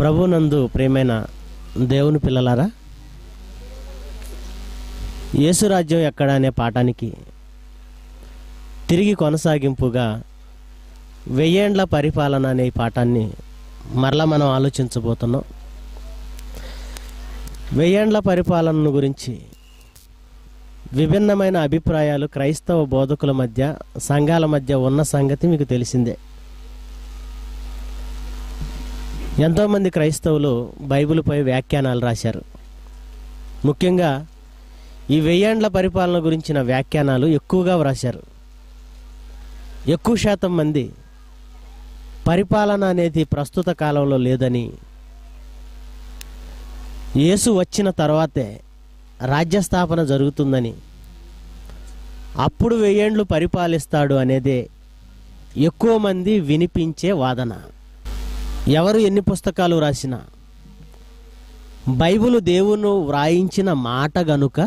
ప్రభునందు ప్రేమైన దేవుని పిల్లలారా యేసురాజ్యం ఎక్కడ అనే పాఠానికి తిరిగి కొనసాగింపుగా వెయ్యేండ్ల పరిపాలన అనే పాఠాన్ని మరలా మనం ఆలోచించబోతున్నాం వెయ్యేండ్ల పరిపాలన గురించి విభిన్నమైన అభిప్రాయాలు క్రైస్తవ బోధకుల మధ్య సంఘాల మధ్య ఉన్న సంగతి మీకు తెలిసిందే ఎంతోమంది క్రైస్తవులు బైబిల్పై వ్యాఖ్యానాలు రాశారు ముఖ్యంగా ఈ వెయ్యేండ్ల పరిపాలన గురించిన వ్యాఖ్యానాలు ఎక్కువగా వ్రాశారు ఎక్కువ శాతం మంది పరిపాలన అనేది ప్రస్తుత కాలంలో లేదని యేసు వచ్చిన తర్వాతే రాజ్యస్థాపన జరుగుతుందని అప్పుడు వెయ్యేండ్లు పరిపాలిస్తాడు అనేదే ఎక్కువ మంది వినిపించే వాదన ఎవరు ఎన్ని పుస్తకాలు రాసిన బైబుల్ దేవును వ్రాయించిన మాట గనుక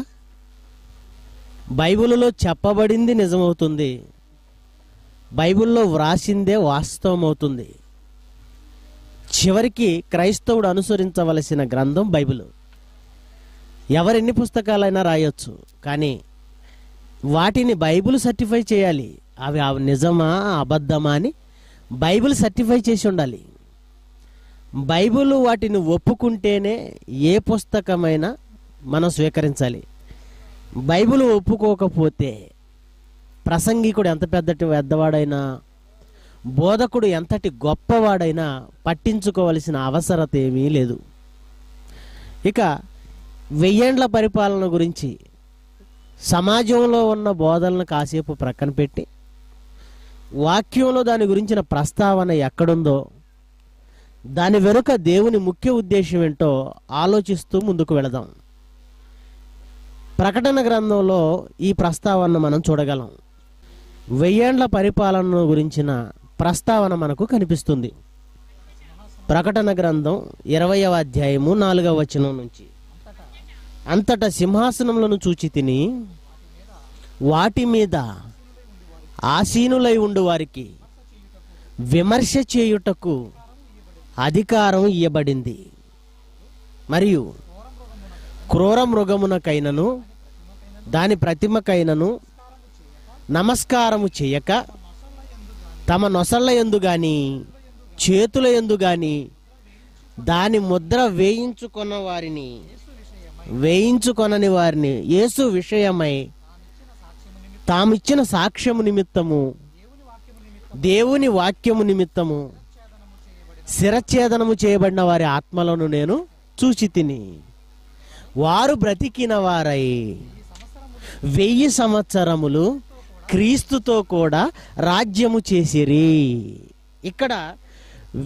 బైబిల్లో చెప్పబడింది నిజమవుతుంది బైబిల్లో వ్రాసిందే వాస్తవం అవుతుంది చివరికి క్రైస్తవుడు అనుసరించవలసిన గ్రంథం బైబిల్ ఎవరెన్ని పుస్తకాలైనా రాయొచ్చు కానీ వాటిని బైబిల్ సర్టిఫై చేయాలి అవి నిజమా అబద్ధమా అని బైబిల్ సర్టిఫై చేసి ఉండాలి బైబుల్ వాటిని ఒప్పుకుంటేనే ఏ పుస్తకమైనా మనం స్వీకరించాలి బైబుల్ ఒప్పుకోకపోతే ప్రసంగికుడు ఎంత పెద్దటి పెద్దవాడైనా బోధకుడు ఎంతటి గొప్పవాడైనా పట్టించుకోవలసిన అవసరత ఏమీ లేదు ఇక వెయ్యేండ్ల పరిపాలన గురించి సమాజంలో ఉన్న బోధలను కాసేపు ప్రక్కన పెట్టి వాక్యంలో దాని గురించిన ప్రస్తావన ఎక్కడుందో దాని వెనుక దేవుని ముఖ్య ఉద్దేశం ఏంటో ఆలోచిస్తూ ముందుకు వెళదాం ప్రకటన గ్రంథంలో ఈ ప్రస్తావనను మనం చూడగలం వెయ్యేండ్ల పరిపాలన గురించిన ప్రస్తావన మనకు కనిపిస్తుంది ప్రకటన గ్రంథం ఇరవయవ అధ్యాయము నాలుగవ వచనం నుంచి అంతటా సింహాసనములను చూచి తిని వాటి మీద ఆసీనులై ఉండు వారికి విమర్శ చేయుటకు అధికారం ఇవ్వబడింది మరియు క్రూర మృగమునకైనను దాని ప్రతిమకైనను నమస్కారము చేయక తమ నొసళ్ళ ఎందు గాని చేతుల ఎందు గాని దాని ముద్ర వేయించుకున్న వారిని వేయించుకొనని వారిని యేసు విషయమై తామిచ్చిన సాక్ష్యము నిమిత్తము దేవుని వాక్యము నిమిత్తము శిరఛేదనము చేయబడిన వారి ఆత్మలను నేను చూచి తిని వారు బ్రతికిన వారై వెయ్యి సంవత్సరములు క్రీస్తుతో కూడా రాజ్యము చేసిరి ఇక్కడ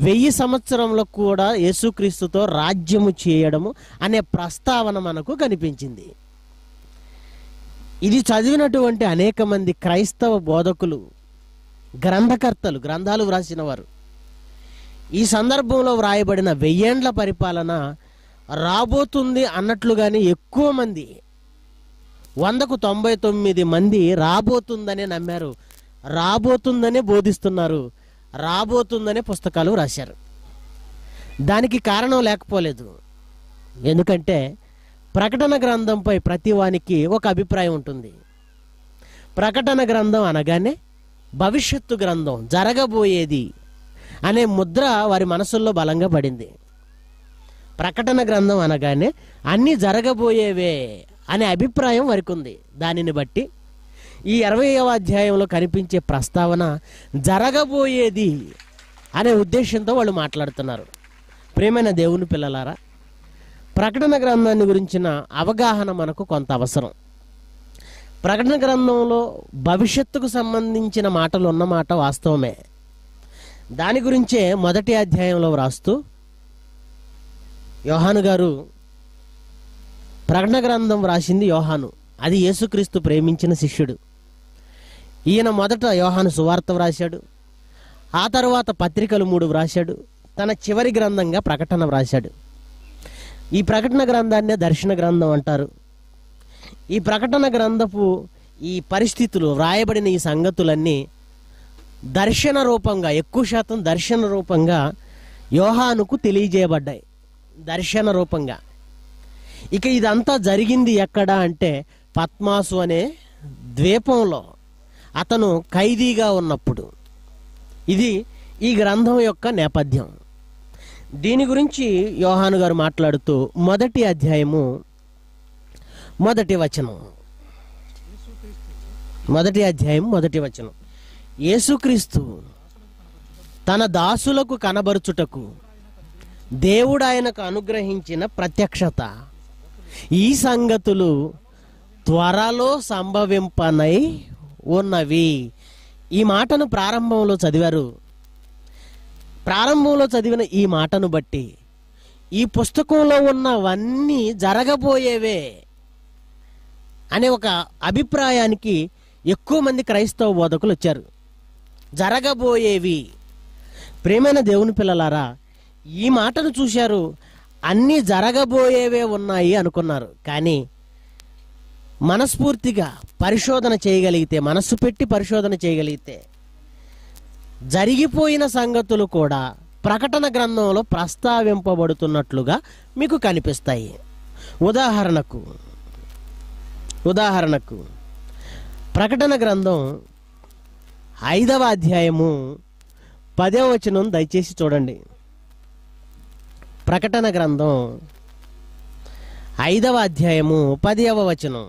వెయ్యి సంవత్సరంలో కూడా యేసుక్రీస్తుతో రాజ్యము చేయడము అనే ప్రస్తావన మనకు కనిపించింది ఇది చదివినటువంటి అనేక మంది క్రైస్తవ బోధకులు గ్రంథకర్తలు గ్రంథాలు వ్రాసిన వారు ఈ సందర్భంలో వ్రాయబడిన వెయ్యేండ్ల పరిపాలన రాబోతుంది అన్నట్లుగానే ఎక్కువ మంది వందకు తొంభై తొమ్మిది మంది రాబోతుందని నమ్మారు రాబోతుందనే బోధిస్తున్నారు రాబోతుందనే పుస్తకాలు రాశారు దానికి కారణం లేకపోలేదు ఎందుకంటే ప్రకటన గ్రంథంపై ప్రతి వానికి ఒక అభిప్రాయం ఉంటుంది ప్రకటన గ్రంథం అనగానే భవిష్యత్తు గ్రంథం జరగబోయేది అనే ముద్ర వారి మనసుల్లో బలంగా పడింది ప్రకటన గ్రంథం అనగానే అన్నీ జరగబోయేవే అనే అభిప్రాయం వారికి ఉంది దానిని బట్టి ఈ ఇరవయవ అధ్యాయంలో కనిపించే ప్రస్తావన జరగబోయేది అనే ఉద్దేశంతో వాళ్ళు మాట్లాడుతున్నారు ప్రేమైన దేవుని పిల్లలారా ప్రకటన గ్రంథాన్ని గురించిన అవగాహన మనకు కొంత అవసరం ప్రకటన గ్రంథంలో భవిష్యత్తుకు సంబంధించిన మాటలు ఉన్నమాట వాస్తవమే దాని గురించే మొదటి అధ్యాయంలో వ్రాస్తూ యోహాను గారు ప్రకటన గ్రంథం వ్రాసింది యోహాను అది యేసుక్రీస్తు ప్రేమించిన శిష్యుడు ఈయన మొదట యోహాను సువార్త వ్రాశాడు ఆ తర్వాత పత్రికలు మూడు వ్రాశాడు తన చివరి గ్రంథంగా ప్రకటన వ్రాశాడు ఈ ప్రకటన గ్రంథాన్నే దర్శన గ్రంథం అంటారు ఈ ప్రకటన గ్రంథపు ఈ పరిస్థితులు వ్రాయబడిన ఈ సంగతులన్నీ దర్శన రూపంగా ఎక్కువ శాతం దర్శన రూపంగా యోహానుకు తెలియజేయబడ్డాయి దర్శన రూపంగా ఇక ఇదంతా జరిగింది ఎక్కడ అంటే పద్మాసు అనే ద్వీపంలో అతను ఖైదీగా ఉన్నప్పుడు ఇది ఈ గ్రంథం యొక్క నేపథ్యం దీని గురించి యోహాను గారు మాట్లాడుతూ మొదటి అధ్యాయము మొదటి వచనం మొదటి అధ్యాయం మొదటి వచనం యేసుక్రీస్తు తన దాసులకు కనబరుచుటకు దేవుడు ఆయనకు అనుగ్రహించిన ప్రత్యక్షత ఈ సంగతులు త్వరలో సంభవింపనై ఉన్నవి ఈ మాటను ప్రారంభంలో చదివారు ప్రారంభంలో చదివిన ఈ మాటను బట్టి ఈ పుస్తకంలో ఉన్నవన్నీ జరగబోయేవే అనే ఒక అభిప్రాయానికి ఎక్కువ మంది క్రైస్తవ బోధకులు వచ్చారు జరగబోయేవి ప్రేమైన దేవుని పిల్లలారా ఈ మాటను చూశారు అన్నీ జరగబోయేవే ఉన్నాయి అనుకున్నారు కానీ మనస్ఫూర్తిగా పరిశోధన చేయగలిగితే మనస్సు పెట్టి పరిశోధన చేయగలిగితే జరిగిపోయిన సంగతులు కూడా ప్రకటన గ్రంథంలో ప్రస్తావింపబడుతున్నట్లుగా మీకు కనిపిస్తాయి ఉదాహరణకు ఉదాహరణకు ప్రకటన గ్రంథం ఐదవ అధ్యాయము పదవ వచనం దయచేసి చూడండి ప్రకటన గ్రంథం ఐదవ అధ్యాయము పదవ వచనం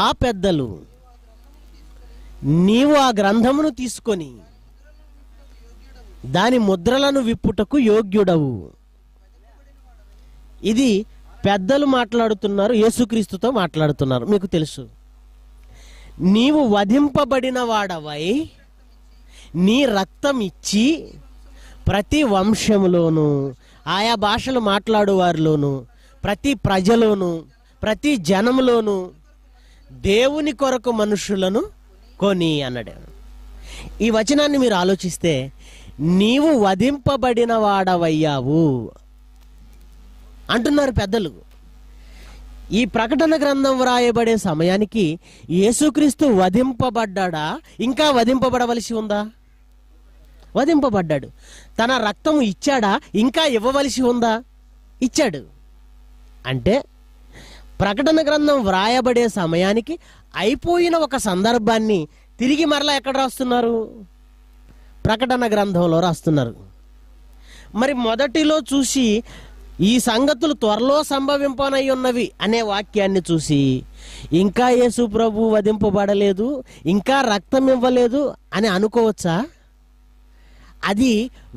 ఆ పెద్దలు నీవు ఆ గ్రంథమును తీసుకొని దాని ముద్రలను విప్పుటకు యోగ్యుడవు ఇది పెద్దలు మాట్లాడుతున్నారు యేసుక్రీస్తుతో మాట్లాడుతున్నారు మీకు తెలుసు నీవు వధింపబడిన వాడవై నీ రక్తం ఇచ్చి ప్రతి వంశంలోనూ ఆయా భాషలు వారిలోను ప్రతి ప్రజలోను ప్రతి జనంలోను దేవుని కొరకు మనుషులను కొని అన్నాడు ఈ వచనాన్ని మీరు ఆలోచిస్తే నీవు వధింపబడిన వాడవయ్యావు అంటున్నారు పెద్దలు ఈ ప్రకటన గ్రంథం వ్రాయబడే సమయానికి యేసుక్రీస్తు వధింపబడ్డా ఇంకా వధింపబడవలసి ఉందా వధింపబడ్డాడు తన రక్తం ఇచ్చాడా ఇంకా ఇవ్వవలసి ఉందా ఇచ్చాడు అంటే ప్రకటన గ్రంథం వ్రాయబడే సమయానికి అయిపోయిన ఒక సందర్భాన్ని తిరిగి మరలా ఎక్కడ రాస్తున్నారు ప్రకటన గ్రంథంలో రాస్తున్నారు మరి మొదటిలో చూసి ఈ సంగతులు త్వరలో సంభవింపనై ఉన్నవి అనే వాక్యాన్ని చూసి ఇంకా యేసు ప్రభు వధింపబడలేదు ఇంకా రక్తం ఇవ్వలేదు అని అనుకోవచ్చా అది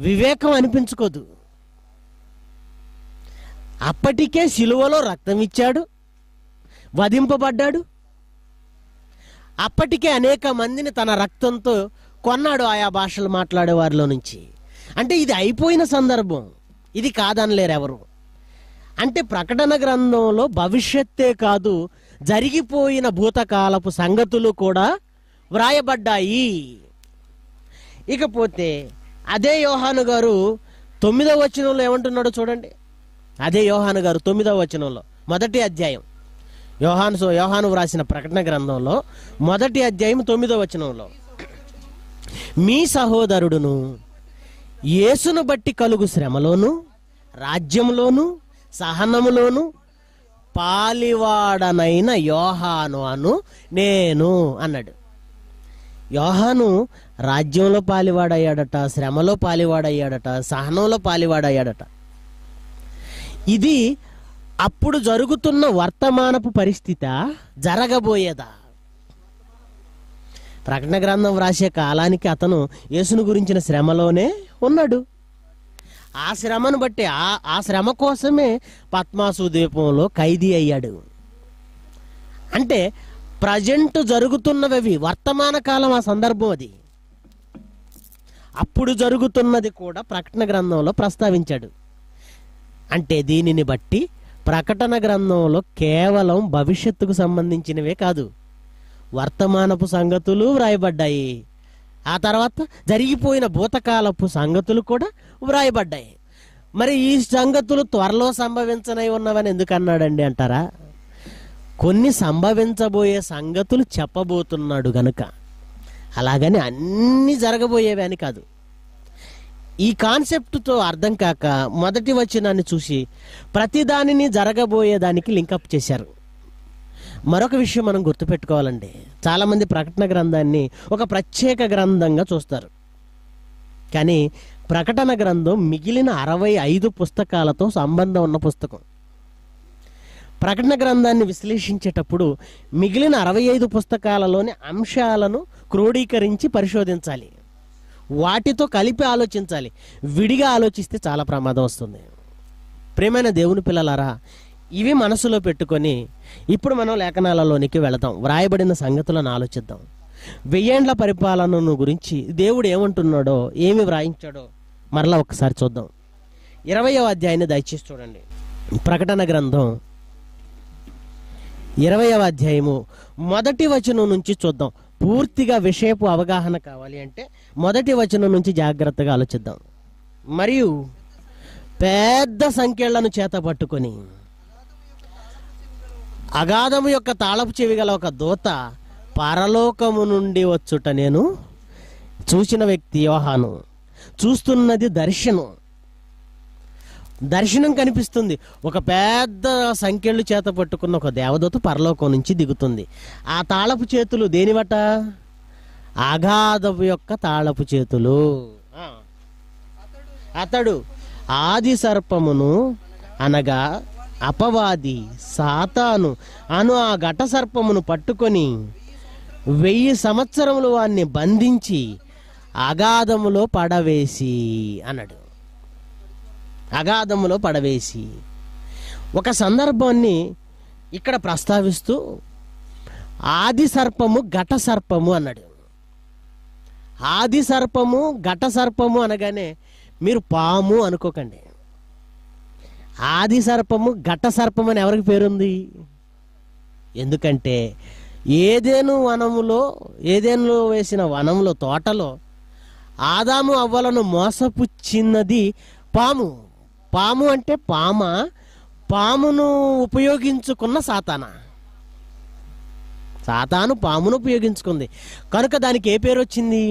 వివేకం అనిపించుకోదు అప్పటికే శిలువలో రక్తం ఇచ్చాడు వధింపబడ్డాడు అప్పటికే అనేక మందిని తన రక్తంతో కొన్నాడు ఆయా భాషలు మాట్లాడే వారిలో నుంచి అంటే ఇది అయిపోయిన సందర్భం ఇది కాదనలేరు ఎవరు అంటే ప్రకటన గ్రంథంలో భవిష్యత్తే కాదు జరిగిపోయిన భూతకాలపు సంగతులు కూడా వ్రాయబడ్డాయి ఇకపోతే అదే యోహాను గారు తొమ్మిదవ వచనంలో ఏమంటున్నాడో చూడండి అదే యోహాను గారు తొమ్మిదవ వచనంలో మొదటి అధ్యాయం యోహాను యోహాను వ్రాసిన ప్రకటన గ్రంథంలో మొదటి అధ్యాయం తొమ్మిదవ వచనంలో మీ సహోదరుడును యేసును బట్టి కలుగు శ్రమలోను రాజ్యంలోను సహనములోను పాలివాడనైన యోహాను అను నేను అన్నాడు యోహాను రాజ్యంలో పాలివాడయ్యాడట శ్రమలో పాలివాడయ్యాడట సహనంలో పాలివాడయ్యాడట ఇది అప్పుడు జరుగుతున్న వర్తమానపు పరిస్థితి జరగబోయేదా ప్రకటన గ్రంథం వ్రాసే కాలానికి అతను యేసును గురించిన శ్రమలోనే ఉన్నాడు ఆ శ్రమను బట్టి ఆ ఆ శ్రమ కోసమే పద్మాసు ద్వీపంలో ఖైదీ అయ్యాడు అంటే ప్రజెంట్ జరుగుతున్నవి వర్తమాన కాలం ఆ సందర్భం అది అప్పుడు జరుగుతున్నది కూడా ప్రకటన గ్రంథంలో ప్రస్తావించాడు అంటే దీనిని బట్టి ప్రకటన గ్రంథంలో కేవలం భవిష్యత్తుకు సంబంధించినవే కాదు వర్తమానపు సంగతులు వ్రాయబడ్డాయి ఆ తర్వాత జరిగిపోయిన భూతకాలపు సంగతులు కూడా వ్రాయబడ్డాయి మరి ఈ సంగతులు త్వరలో సంభవించనై ఉన్నవని ఎందుకు అన్నాడండి అంటారా కొన్ని సంభవించబోయే సంగతులు చెప్పబోతున్నాడు గనుక అలాగని అన్నీ జరగబోయేవి అని కాదు ఈ కాన్సెప్ట్తో అర్థం కాక మొదటి వచనాన్ని చూసి ప్రతిదానిని జరగబోయేదానికి లింకప్ చేశారు మరొక విషయం మనం గుర్తుపెట్టుకోవాలండి చాలామంది ప్రకటన గ్రంథాన్ని ఒక ప్రత్యేక గ్రంథంగా చూస్తారు కానీ ప్రకటన గ్రంథం మిగిలిన అరవై ఐదు పుస్తకాలతో సంబంధం ఉన్న పుస్తకం ప్రకటన గ్రంథాన్ని విశ్లేషించేటప్పుడు మిగిలిన అరవై ఐదు పుస్తకాలలోని అంశాలను క్రోడీకరించి పరిశోధించాలి వాటితో కలిపి ఆలోచించాలి విడిగా ఆలోచిస్తే చాలా ప్రమాదం వస్తుంది ప్రేమైన దేవుని పిల్లలారా ఇవి మనసులో పెట్టుకొని ఇప్పుడు మనం లేఖనాలలోనికి వెళదాం వ్రాయబడిన సంగతులను ఆలోచిద్దాం వెయ్యేండ్ల పరిపాలనను గురించి దేవుడు ఏమంటున్నాడో ఏమి వ్రాయించాడో మరలా ఒకసారి చూద్దాం ఇరవయో అధ్యాయాన్ని దయచేసి చూడండి ప్రకటన గ్రంథం ఇరవై అధ్యాయము మొదటి వచనం నుంచి చూద్దాం పూర్తిగా విషయపు అవగాహన కావాలి అంటే మొదటి వచనం నుంచి జాగ్రత్తగా ఆలోచిద్దాం మరియు పెద్ద సంఖ్యలను చేత పట్టుకొని అగాధము యొక్క తాళపు చెవి గల ఒక దూత పరలోకము నుండి వచ్చుట నేను చూసిన వ్యక్తి యోహాను చూస్తున్నది దర్శనం దర్శనం కనిపిస్తుంది ఒక పెద్ద సంఖ్యలు చేత పట్టుకున్న ఒక దేవదూత పరలోకం నుంచి దిగుతుంది ఆ తాళపు చేతులు దేనివట అగాధము యొక్క తాళపు చేతులు అతడు ఆది సర్పమును అనగా అపవాది సాతాను అను ఆ ఘట సర్పమును పట్టుకొని వెయ్యి సంవత్సరములు వాన్ని బంధించి అగాధములో పడవేసి అన్నాడు అగాధములో పడవేసి ఒక సందర్భాన్ని ఇక్కడ ప్రస్తావిస్తూ ఆది సర్పము ఘట సర్పము అన్నాడు ఆది సర్పము ఘట సర్పము అనగానే మీరు పాము అనుకోకండి ఆది సర్పము ఘట సర్పం అని ఎవరికి పేరుంది ఎందుకంటే ఏదేను వనములో ఏదేనులో వేసిన వనంలో తోటలో ఆదాము అవ్వలను మోసపుచ్చినది పాము పాము అంటే పామ పామును ఉపయోగించుకున్న సాతాన సాతాను పామును ఉపయోగించుకుంది కనుక దానికి ఏ పేరు వచ్చింది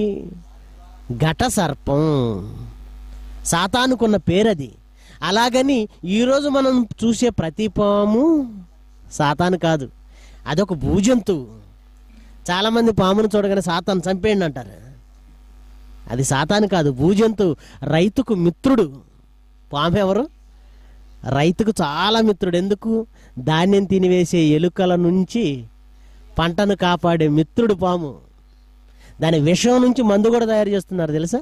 ఘట సర్పం సాతానుకున్న పేరు అది అలాగని ఈరోజు మనం చూసే ప్రతి పాము సాతాను కాదు అదొక భూజంతువు చాలామంది పామును చూడగానే సాతాను చంపేయండి అంటారు అది సాతాను కాదు భూజంతువు రైతుకు మిత్రుడు పాము ఎవరు రైతుకు చాలా మిత్రుడు ఎందుకు ధాన్యం తినివేసే ఎలుకల నుంచి పంటను కాపాడే మిత్రుడు పాము దాని విషం నుంచి మందు కూడా తయారు చేస్తున్నారు తెలుసా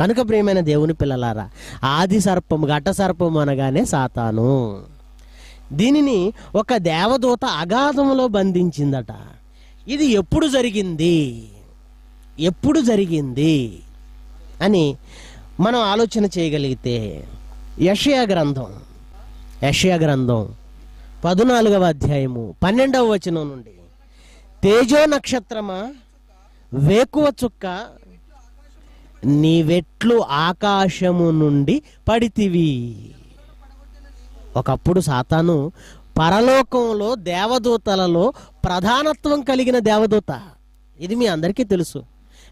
కనుక ప్రియమైన దేవుని పిల్లలారా ఆది సర్పము ఘట సర్పము అనగానే సాతాను దీనిని ఒక దేవదూత అగాధములో బంధించిందట ఇది ఎప్పుడు జరిగింది ఎప్పుడు జరిగింది అని మనం ఆలోచన చేయగలిగితే యషయా గ్రంథం యషయా గ్రంథం పద్నాలుగవ అధ్యాయము పన్నెండవ వచనం నుండి తేజో నక్షత్రమా వేకువ చుక్క నీవెట్లు ఆకాశము నుండి పడితివి ఒకప్పుడు సాతాను పరలోకంలో దేవదూతలలో ప్రధానత్వం కలిగిన దేవదూత ఇది మీ అందరికీ తెలుసు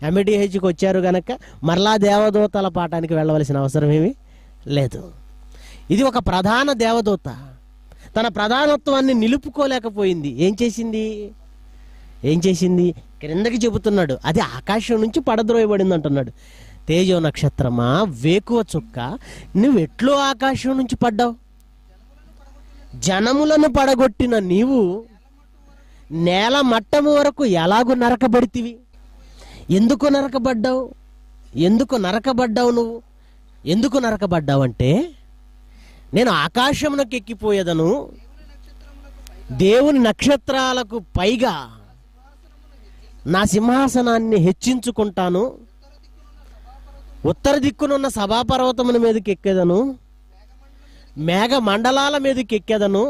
ఎంబీడిహెచ్కి వచ్చారు గనక మరలా దేవదూతల పాఠానికి వెళ్ళవలసిన అవసరం ఏమీ లేదు ఇది ఒక ప్రధాన దేవదూత తన ప్రధానత్వాన్ని నిలుపుకోలేకపోయింది ఏం చేసింది ఏం చేసింది క్రిందకి చెబుతున్నాడు అది ఆకాశం నుంచి పడద్రోయబడింది అంటున్నాడు తేజో నక్షత్రమా వేకువ చుక్క నువ్వెట్లో ఆకాశం నుంచి పడ్డావు జనములను పడగొట్టిన నీవు నేల మట్టము వరకు ఎలాగో నరకబడితివి ఎందుకు నరకబడ్డావు ఎందుకు నరకబడ్డావు నువ్వు ఎందుకు నరకబడ్డావు అంటే నేను ఆకాశంలోకి ఎక్కిపోయేదను దేవుని నక్షత్రాలకు పైగా నా సింహాసనాన్ని హెచ్చించుకుంటాను ఉత్తర దిక్కునున్న సభాపర్వతముల మీదకి ఎక్కేదను మేఘ మండలాల మీదకి ఎక్కేదను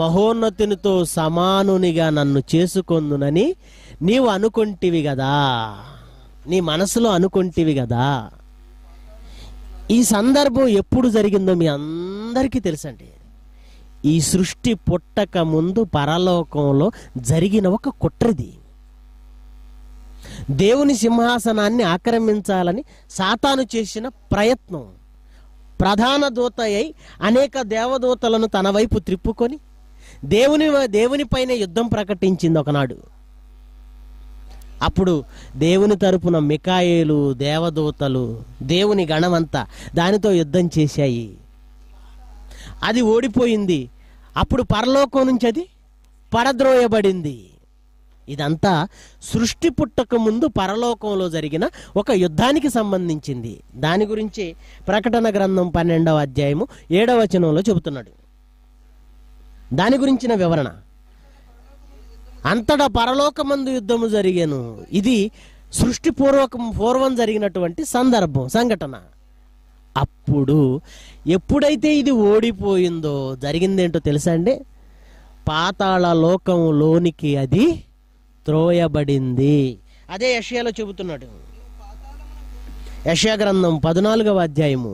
మహోన్నతినితో సమానునిగా నన్ను చేసుకొందునని నీవు అనుకుంటివి కదా నీ మనసులో అనుకుంటివి కదా ఈ సందర్భం ఎప్పుడు జరిగిందో మీ అందరికీ తెలుసండి ఈ సృష్టి పుట్టక ముందు పరలోకంలో జరిగిన ఒక కుట్రది దేవుని సింహాసనాన్ని ఆక్రమించాలని సాతాను చేసిన ప్రయత్నం ప్రధాన దూత అయి అనేక దేవదూతలను తన వైపు త్రిప్పుకొని దేవుని దేవునిపైనే యుద్ధం ప్రకటించింది ఒకనాడు అప్పుడు దేవుని తరపున మికాయేలు దేవదూతలు దేవుని గణమంతా దానితో యుద్ధం చేశాయి అది ఓడిపోయింది అప్పుడు పరలోకం నుంచి అది పడద్రోయబడింది ఇదంతా సృష్టి పుట్టక ముందు పరలోకంలో జరిగిన ఒక యుద్ధానికి సంబంధించింది దాని గురించి ప్రకటన గ్రంథం పన్నెండవ అధ్యాయము ఏడవ వచనంలో చెబుతున్నాడు దాని గురించిన వివరణ అంతటా పరలోకమందు యుద్ధము జరిగాను ఇది సృష్టిపూర్వకం పూర్వం జరిగినటువంటి సందర్భం సంఘటన అప్పుడు ఎప్పుడైతే ఇది ఓడిపోయిందో జరిగిందేంటో తెలుసా అండి పాతాళ లోకంలోనికి అది త్రోయబడింది అదే యషియాలో చెబుతున్నాడు యషయా గ్రంథం పద్నాలుగవ అధ్యాయము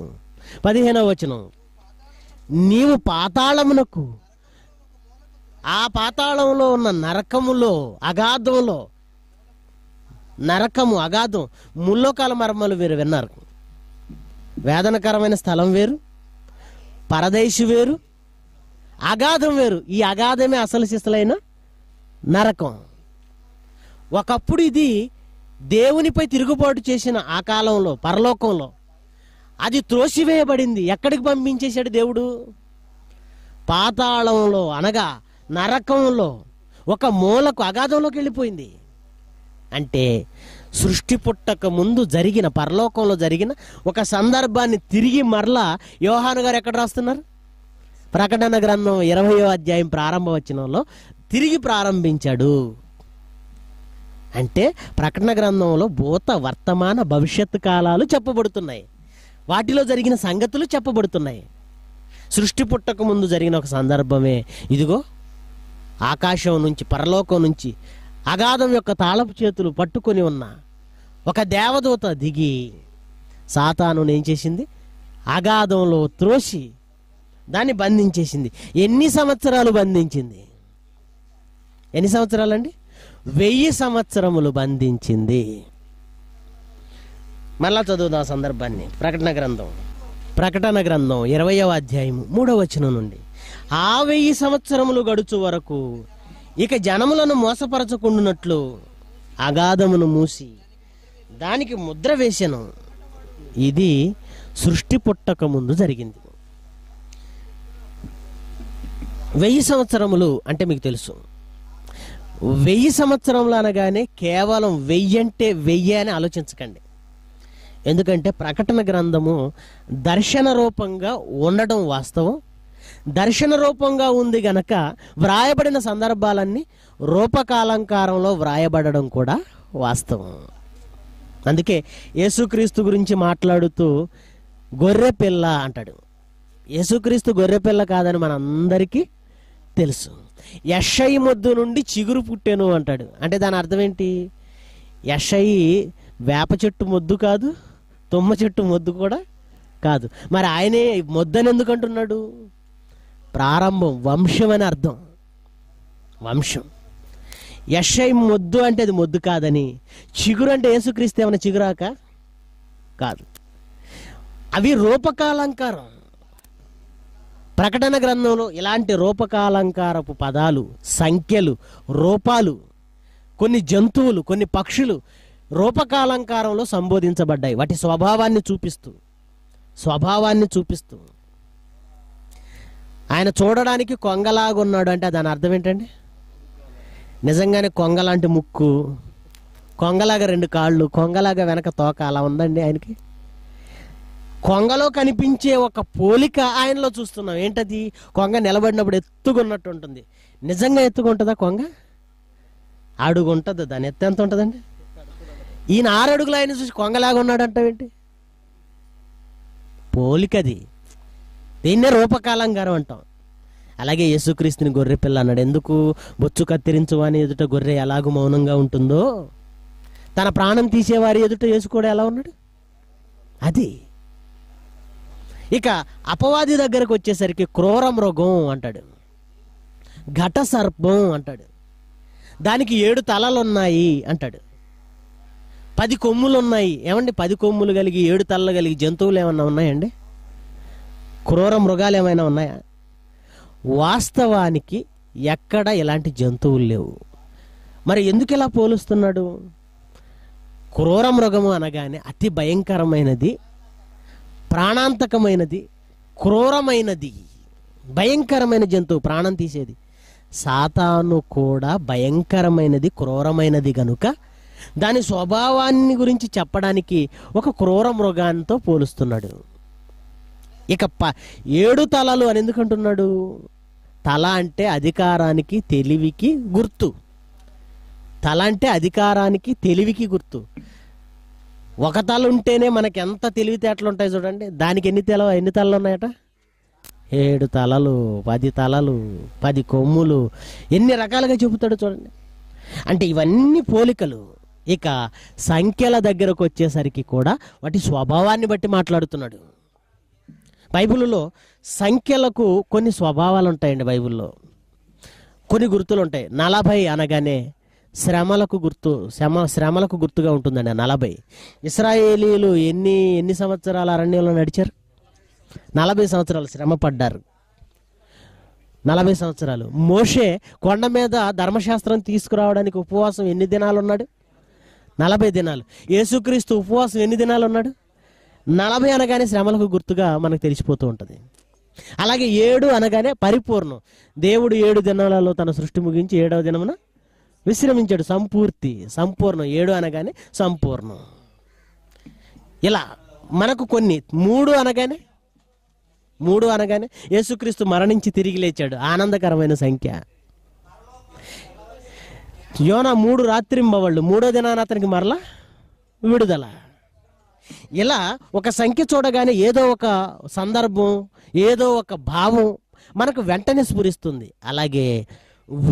పదిహేనవ వచనం నీవు పాతాళమునకు ఆ పాతాళంలో ఉన్న నరకములో అగాధంలో నరకము అగాధం ముల్లోకాల మర్మలు వేరు విన్నారు వేదనకరమైన స్థలం వేరు పరదేశి వేరు అగాధం వేరు ఈ అగాధమే అసలు శిస్తలైన నరకం ఒకప్పుడు ఇది దేవునిపై తిరుగుబాటు చేసిన ఆ కాలంలో పరలోకంలో అది త్రోసివేయబడింది ఎక్కడికి పంపించేశాడు దేవుడు పాతాళంలో అనగా నరకంలో ఒక మూలకు అగాధంలోకి వెళ్ళిపోయింది అంటే సృష్టి పుట్టక ముందు జరిగిన పరలోకంలో జరిగిన ఒక సందర్భాన్ని తిరిగి మరలా యోహాను గారు ఎక్కడ రాస్తున్నారు ప్రకటన గ్రంథం ఇరవయో అధ్యాయం ప్రారంభ వచ్చినంలో తిరిగి ప్రారంభించాడు అంటే ప్రకటన గ్రంథంలో భూత వర్తమాన భవిష్యత్తు కాలాలు చెప్పబడుతున్నాయి వాటిలో జరిగిన సంగతులు చెప్పబడుతున్నాయి సృష్టి పుట్టక ముందు జరిగిన ఒక సందర్భమే ఇదిగో ఆకాశం నుంచి పరలోకం నుంచి అగాధం యొక్క తాళపు చేతులు పట్టుకొని ఉన్న ఒక దేవదూత దిగి సాతాను ఏం చేసింది అగాధంలో త్రోసి దాన్ని బంధించేసింది ఎన్ని సంవత్సరాలు బంధించింది ఎన్ని సంవత్సరాలండి వెయ్యి సంవత్సరములు బంధించింది మళ్ళా చదువుదాం సందర్భాన్ని ప్రకటన గ్రంథం ప్రకటన గ్రంథం ఇరవయవ అధ్యాయం మూడవ వచనం నుండి ఆ వెయ్యి సంవత్సరములు గడుచు వరకు ఇక జనములను మోసపరచకుండునట్లు అగాధమును మూసి దానికి ముద్ర వేసను ఇది సృష్టి పుట్టక ముందు జరిగింది వెయ్యి సంవత్సరములు అంటే మీకు తెలుసు వెయ్యి సంవత్సరంలో అనగానే కేవలం వెయ్యి అంటే వెయ్యి అని ఆలోచించకండి ఎందుకంటే ప్రకటన గ్రంథము దర్శన రూపంగా ఉండడం వాస్తవం దర్శన రూపంగా ఉంది గనక వ్రాయబడిన సందర్భాలన్నీ రూపకాలంకారంలో వ్రాయబడడం కూడా వాస్తవం అందుకే యేసుక్రీస్తు గురించి మాట్లాడుతూ గొర్రె పిల్ల అంటాడు యేసుక్రీస్తు గొర్రె పిల్ల కాదని మనందరికీ తెలుసు యషై మొద్దు నుండి చిగురు పుట్టెను అంటాడు అంటే దాని అర్థం ఏంటి యషై వేప చెట్టు మొద్దు కాదు తుమ్మ చెట్టు మొద్దు కూడా కాదు మరి ఆయనే మొద్దని ఎందుకు అంటున్నాడు ప్రారంభం వంశం అని అర్థం వంశం యషై మొద్దు అంటే అది మొద్దు కాదని చిగురు అంటే ఏసుక్రీస్తే ఏమైనా చిగురాక కాదు అవి రూపకాలంకారం ప్రకటన గ్రంథంలో ఇలాంటి రూపకాలంకారపు పదాలు సంఖ్యలు రూపాలు కొన్ని జంతువులు కొన్ని పక్షులు రూపకాలంకారంలో సంబోధించబడ్డాయి వాటి స్వభావాన్ని చూపిస్తూ స్వభావాన్ని చూపిస్తూ ఆయన చూడడానికి కొంగలాగున్నాడు అంటే దాని అర్థం ఏంటండి నిజంగానే కొంగలాంటి ముక్కు కొంగలాగా రెండు కాళ్ళు కొంగలాగా వెనక తోక అలా ఉందండి ఆయనకి కొంగలో కనిపించే ఒక పోలిక ఆయనలో చూస్తున్నాం ఏంటది కొంగ నిలబడినప్పుడు ఎత్తుకున్నట్టు ఉంటుంది నిజంగా ఎత్తుకుంటుందా కొంగ అడుగు ఉంటుంది దాని ఎత్తు ఎంత ఉంటుందండి ఈయన ఆరు అడుగులు ఆయన చూసి కొంగలాగా ఉన్నాడంటావేంటి పోలికది దీన్నే రూపకాలంగారం అంటాం అలాగే యేసుక్రీస్తుని గొర్రె పిల్ల అన్నాడు ఎందుకు బొచ్చు అని ఎదుట గొర్రె ఎలాగూ మౌనంగా ఉంటుందో తన ప్రాణం తీసేవారి ఎదుట యేసు కూడా ఎలా ఉన్నాడు అది ఇక అపవాది దగ్గరకు వచ్చేసరికి క్రూర మృగం అంటాడు ఘట సర్పం అంటాడు దానికి ఏడు తలలు ఉన్నాయి అంటాడు పది కొమ్ములు ఉన్నాయి ఏమండి పది కొమ్ములు కలిగి ఏడు తలలు కలిగి జంతువులు ఏమైనా ఉన్నాయండి క్రూర మృగాలు ఏమైనా ఉన్నాయా వాస్తవానికి ఎక్కడ ఇలాంటి జంతువులు లేవు మరి ఎందుకు ఇలా పోలుస్తున్నాడు క్రూర మృగము అనగానే అతి భయంకరమైనది ప్రాణాంతకమైనది క్రూరమైనది భయంకరమైన జంతువు ప్రాణం తీసేది సాతాను కూడా భయంకరమైనది క్రూరమైనది గనుక దాని స్వభావాన్ని గురించి చెప్పడానికి ఒక క్రూర మృగాంతో పోలుస్తున్నాడు ఇక ప ఏడు తలలు అని ఎందుకంటున్నాడు తల అంటే అధికారానికి తెలివికి గుర్తు తల అంటే అధికారానికి తెలివికి గుర్తు ఒక తల ఉంటేనే మనకి ఎంత తెలివితేటలు ఉంటాయి చూడండి దానికి ఎన్ని తల ఎన్ని తలలు ఉన్నాయట ఏడు తలలు పది తలలు పది కొమ్ములు ఎన్ని రకాలుగా చెబుతాడు చూడండి అంటే ఇవన్నీ పోలికలు ఇక సంఖ్యల దగ్గరకు వచ్చేసరికి కూడా వాటి స్వభావాన్ని బట్టి మాట్లాడుతున్నాడు బైబిల్లో సంఖ్యలకు కొన్ని స్వభావాలు ఉంటాయండి బైబిల్లో కొన్ని గుర్తులు ఉంటాయి నలభై అనగానే శ్రమలకు గుర్తు శ్రమ శ్రమలకు గుర్తుగా ఉంటుందండి నలభై ఇస్రాయేలీలు ఎన్ని ఎన్ని సంవత్సరాల అరణ్యంలో నడిచారు నలభై సంవత్సరాలు శ్రమ పడ్డారు నలభై సంవత్సరాలు మోషే కొండ మీద ధర్మశాస్త్రం తీసుకురావడానికి ఉపవాసం ఎన్ని దినాలు ఉన్నాడు నలభై దినాలు యేసుక్రీస్తు ఉపవాసం ఎన్ని దినాలు ఉన్నాడు నలభై అనగానే శ్రమలకు గుర్తుగా మనకు తెలిసిపోతూ ఉంటుంది అలాగే ఏడు అనగానే పరిపూర్ణం దేవుడు ఏడు దినాలలో తన సృష్టి ముగించి ఏడవ దినమున విశ్రమించాడు సంపూర్తి సంపూర్ణం ఏడు అనగానే సంపూర్ణం ఇలా మనకు కొన్ని మూడు అనగానే మూడు అనగానే యేసుక్రీస్తు మరణించి తిరిగి లేచాడు ఆనందకరమైన సంఖ్య యోనా మూడు రాత్రింబవళ్ళు మూడో దినాన అతనికి మరలా విడుదల ఇలా ఒక సంఖ్య చూడగానే ఏదో ఒక సందర్భం ఏదో ఒక భావం మనకు వెంటనే స్ఫురిస్తుంది అలాగే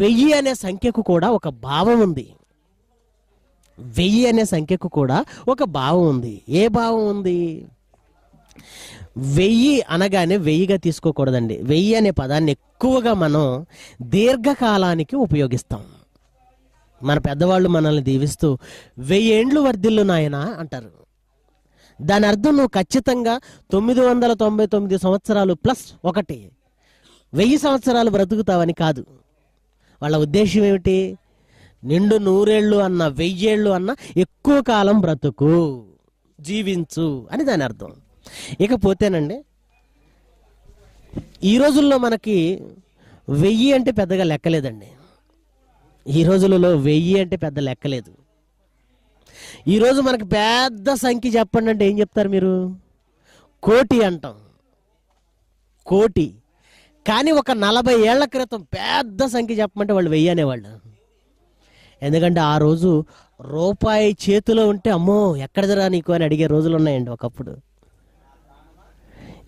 వెయ్యి అనే సంఖ్యకు కూడా ఒక భావం ఉంది వెయ్యి అనే సంఖ్యకు కూడా ఒక భావం ఉంది ఏ భావం ఉంది వెయ్యి అనగానే వెయ్యిగా తీసుకోకూడదండి వెయ్యి అనే పదాన్ని ఎక్కువగా మనం దీర్ఘకాలానికి ఉపయోగిస్తాం మన పెద్దవాళ్ళు మనల్ని దీవిస్తూ వెయ్యేండ్లు వర్ధిల్లు నాయన అంటారు దాని అర్థం నువ్వు ఖచ్చితంగా తొమ్మిది వందల తొంభై తొమ్మిది సంవత్సరాలు ప్లస్ ఒకటి వెయ్యి సంవత్సరాలు బ్రతుకుతావని కాదు వాళ్ళ ఉద్దేశం ఏమిటి నిండు నూరేళ్ళు అన్న వెయ్యేళ్ళు అన్న ఎక్కువ కాలం బ్రతుకు జీవించు అని దాని అర్థం ఇకపోతేనండి ఈ రోజుల్లో మనకి వెయ్యి అంటే పెద్దగా లెక్కలేదండి ఈ రోజులలో వెయ్యి అంటే పెద్ద లెక్కలేదు ఈరోజు మనకి పెద్ద సంఖ్య చెప్పండి అంటే ఏం చెప్తారు మీరు కోటి అంటాం కోటి కానీ ఒక నలభై ఏళ్ల క్రితం పెద్ద సంఖ్య చెప్పమంటే వాళ్ళు వెయ్యి అనేవాళ్ళు ఎందుకంటే ఆ రోజు రూపాయి చేతిలో ఉంటే అమ్మో ఎక్కడ ఎక్కడదరా నీకు అని అడిగే రోజులు ఉన్నాయండి ఒకప్పుడు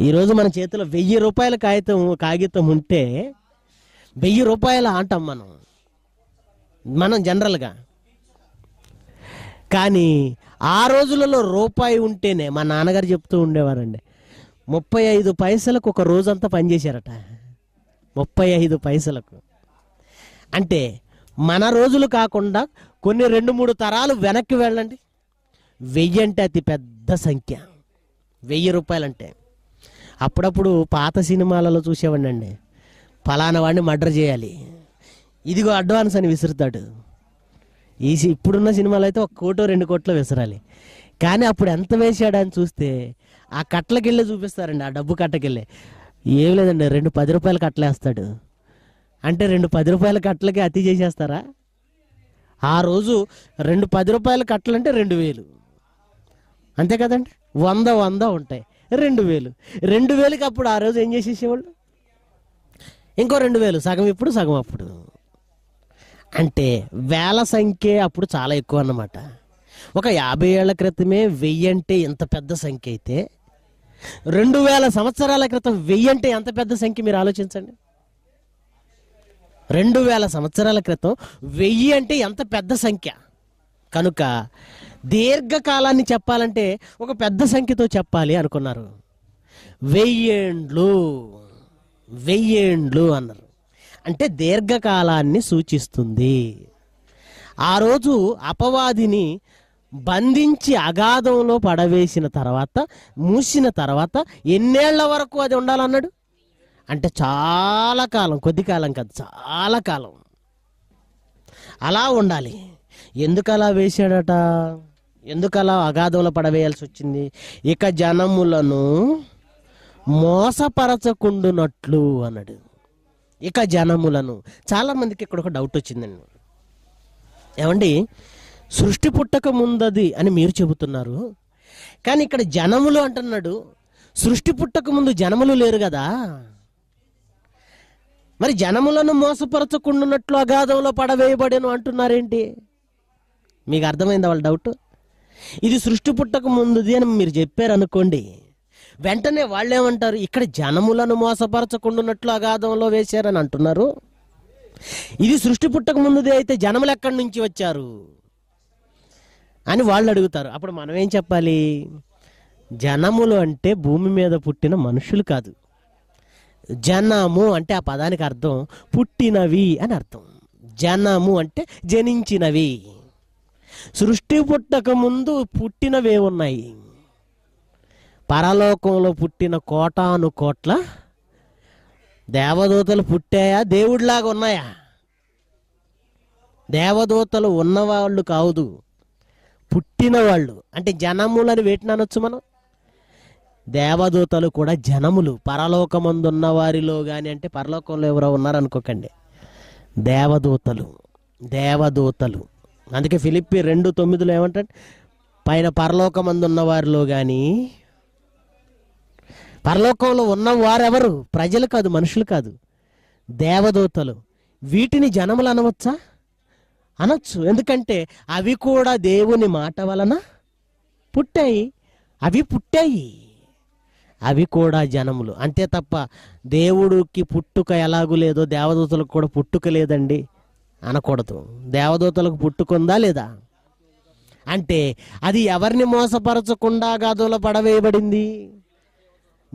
ఈరోజు మన చేతిలో వెయ్యి రూపాయల కాగితం కాగితం ఉంటే వెయ్యి రూపాయలు అంటాం మనం మనం జనరల్గా కానీ ఆ రోజులలో రూపాయి ఉంటేనే మా నాన్నగారు చెప్తూ ఉండేవారండి ముప్పై ఐదు పైసలకు ఒక రోజంతా పనిచేశారట ముప్పై ఐదు పైసలకు అంటే మన రోజులు కాకుండా కొన్ని రెండు మూడు తరాలు వెనక్కి వెళ్ళండి వెయ్యి అంటే అతి పెద్ద సంఖ్య వెయ్యి రూపాయలంటే అప్పుడప్పుడు పాత సినిమాలలో చూసేవాడిని అండి ఫలానా వాడిని మర్డర్ చేయాలి ఇదిగో అడ్వాన్స్ అని విసురుతాడు ఈ ఇప్పుడున్న సినిమాలు అయితే ఒక కోటో రెండు కోట్లు విసరాలి కానీ అప్పుడు ఎంత వేసాడని చూస్తే ఆ కట్టలకెళ్ళి చూపిస్తారండి ఆ డబ్బు కట్టకెళ్ళి ఏం లేదండి రెండు పది రూపాయలు కట్టలేస్తాడు అంటే రెండు పది రూపాయల కట్టలకి అతి చేసేస్తారా ఆ రోజు రెండు పది రూపాయల కట్టలంటే రెండు వేలు అంతే కదండి వంద వంద ఉంటాయి రెండు వేలు రెండు వేలకి అప్పుడు ఆ రోజు ఏం చేసేసేవాళ్ళు ఇంకో రెండు వేలు సగం ఇప్పుడు సగం అప్పుడు అంటే వేల సంఖ్య అప్పుడు చాలా ఎక్కువ అన్నమాట ఒక యాభై ఏళ్ల క్రితమే వెయ్యి అంటే ఇంత పెద్ద సంఖ్య అయితే రెండు వేల సంవత్సరాల క్రితం వెయ్యి అంటే ఎంత పెద్ద సంఖ్య మీరు ఆలోచించండి రెండు వేల సంవత్సరాల క్రితం వెయ్యి అంటే ఎంత పెద్ద సంఖ్య కనుక దీర్ఘకాలాన్ని చెప్పాలంటే ఒక పెద్ద సంఖ్యతో చెప్పాలి అనుకున్నారు వెయ్యేండ్లు వెయ్యేండ్లు అన్నారు అంటే దీర్ఘకాలాన్ని సూచిస్తుంది ఆ రోజు అపవాదిని బంధించి అగాధంలో పడవేసిన తర్వాత మూసిన తర్వాత ఎన్నేళ్ల వరకు అది ఉండాలన్నాడు అంటే చాలా కాలం కొద్ది కాలం కాదు చాలా కాలం అలా ఉండాలి ఎందుకు అలా వేశాడట ఎందుకు అలా అగాధంలో పడవేయాల్సి వచ్చింది ఇక జనములను మోసపరచకుండునట్లు అన్నాడు ఇక జనములను చాలామందికి ఇక్కడ ఒక డౌట్ వచ్చిందండి ఏమండి సృష్టి పుట్టక ముందది అని మీరు చెబుతున్నారు కానీ ఇక్కడ జనములు అంటున్నాడు సృష్టి పుట్టక ముందు జనములు లేరు కదా మరి జనములను మోసపరచకుండాన్నట్లు అగాధంలో పడవేయబడేను అంటున్నారేంటి మీకు అర్థమైంది వాళ్ళ డౌట్ ఇది సృష్టి పుట్టక ముందుది అని మీరు చెప్పారనుకోండి వెంటనే వాళ్ళేమంటారు ఇక్కడ జనములను మోసపరచకుండాన్నట్లు అగాధంలో వేశారని అంటున్నారు ఇది సృష్టి పుట్టక ముందుది అయితే జనములు ఎక్కడి నుంచి వచ్చారు అని వాళ్ళు అడుగుతారు అప్పుడు మనం ఏం చెప్పాలి జనములు అంటే భూమి మీద పుట్టిన మనుషులు కాదు జనము అంటే ఆ పదానికి అర్థం పుట్టినవి అని అర్థం జనము అంటే జనించినవి సృష్టి పుట్టక ముందు పుట్టినవే ఉన్నాయి పరలోకంలో పుట్టిన కోటాను కోట్ల దేవదూతలు పుట్టాయా దేవుడిలాగా ఉన్నాయా దేవదూతలు ఉన్నవాళ్ళు కాదు పుట్టిన వాళ్ళు అంటే జనములని వేటిని అనొచ్చు మనం దేవదూతలు కూడా జనములు పరలోకమందున్న వారిలో కానీ అంటే పరలోకంలో ఎవరో ఉన్నారనుకోకండి దేవదూతలు దేవదూతలు అందుకే ఫిలిప్పి రెండు తొమ్మిదిలో ఏమంటే పైన పరలోకమందున్న వారిలో కానీ పరలోకంలో ఉన్న వారెవరు ప్రజలు కాదు మనుషులు కాదు దేవదూతలు వీటిని జనములు అనవచ్చా అనొచ్చు ఎందుకంటే అవి కూడా దేవుని మాట వలన పుట్టాయి అవి పుట్టాయి అవి కూడా జనములు అంతే తప్ప దేవుడికి పుట్టుక ఎలాగూ లేదో దేవదూతలకు కూడా పుట్టుక లేదండి అనకూడదు దేవదూతలకు పుట్టుకుందా లేదా అంటే అది ఎవరిని మోసపరచకుండా గాదులో పడవేయబడింది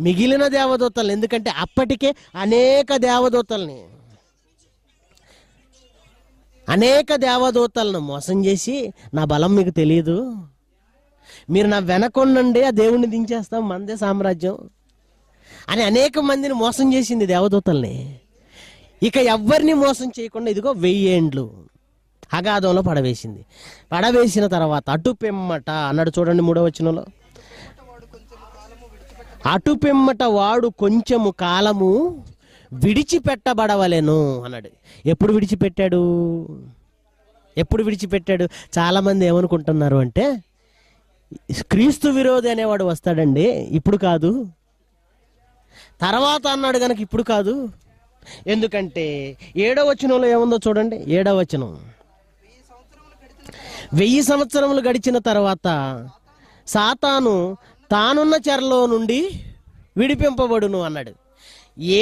మిగిలిన దేవదూతలు ఎందుకంటే అప్పటికే అనేక దేవదూతల్ని అనేక దేవదూతలను మోసం చేసి నా బలం మీకు తెలియదు మీరు నా వెనకొండండి ఆ దేవుణ్ణి దించేస్తాం మందే సామ్రాజ్యం అని అనేక మందిని మోసం చేసింది దేవదూతల్ని ఇక ఎవ్వరిని మోసం చేయకుండా ఇదిగో వెయ్యేండ్లు అగాధంలో పడవేసింది పడవేసిన తర్వాత అటు పెమ్మట అన్నాడు చూడండి మూడో వచ్చినలో అటు పెమ్మట వాడు కొంచెము కాలము విడిచిపెట్టబడవలేను అన్నాడు ఎప్పుడు విడిచిపెట్టాడు ఎప్పుడు విడిచిపెట్టాడు చాలామంది ఏమనుకుంటున్నారు అంటే క్రీస్తు విరోధి అనేవాడు వస్తాడండి ఇప్పుడు కాదు తర్వాత అన్నాడు కనుక ఇప్పుడు కాదు ఎందుకంటే ఏడవ వచనంలో ఏముందో చూడండి ఏడవ వచనం వెయ్యి సంవత్సరములు గడిచిన తర్వాత సాతాను తానున్న చెరలో నుండి విడిపింపబడును అన్నాడు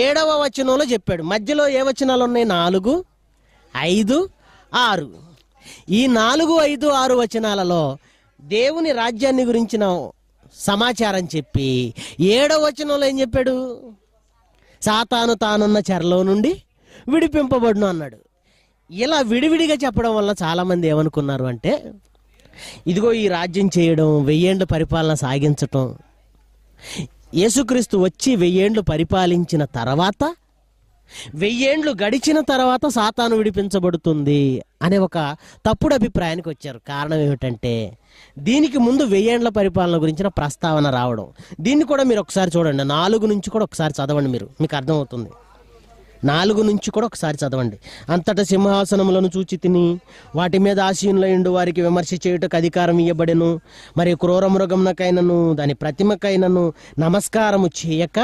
ఏడవ వచనంలో చెప్పాడు మధ్యలో ఏ వచనాలు ఉన్నాయి నాలుగు ఐదు ఆరు ఈ నాలుగు ఐదు ఆరు వచనాలలో దేవుని రాజ్యాన్ని గురించిన సమాచారం చెప్పి ఏడవ వచనంలో ఏం చెప్పాడు సాతాను తానున్న చెరలో నుండి విడిపింపబడును అన్నాడు ఇలా విడివిడిగా చెప్పడం వల్ల చాలామంది ఏమనుకున్నారు అంటే ఇదిగో ఈ రాజ్యం చేయడం వెయ్యేండ్ల పరిపాలన సాగించటం యేసుక్రీస్తు వచ్చి వెయ్యేండ్లు పరిపాలించిన తర్వాత వెయ్యేండ్లు గడిచిన తర్వాత సాతాను విడిపించబడుతుంది అనే ఒక తప్పుడు అభిప్రాయానికి వచ్చారు కారణం ఏమిటంటే దీనికి ముందు వెయ్యేండ్ల పరిపాలన గురించిన ప్రస్తావన రావడం దీన్ని కూడా మీరు ఒకసారి చూడండి నాలుగు నుంచి కూడా ఒకసారి చదవండి మీరు మీకు అర్థమవుతుంది నాలుగు నుంచి కూడా ఒకసారి చదవండి అంతటా సింహాసనములను చూచి తిని వాటి మీద ఆశీనులైండు వారికి విమర్శ చేయుటకు అధికారం ఇవ్వబడెను మరి క్రూర మృగమునకైనను దాని ప్రతిమకైనను నమస్కారము చేయక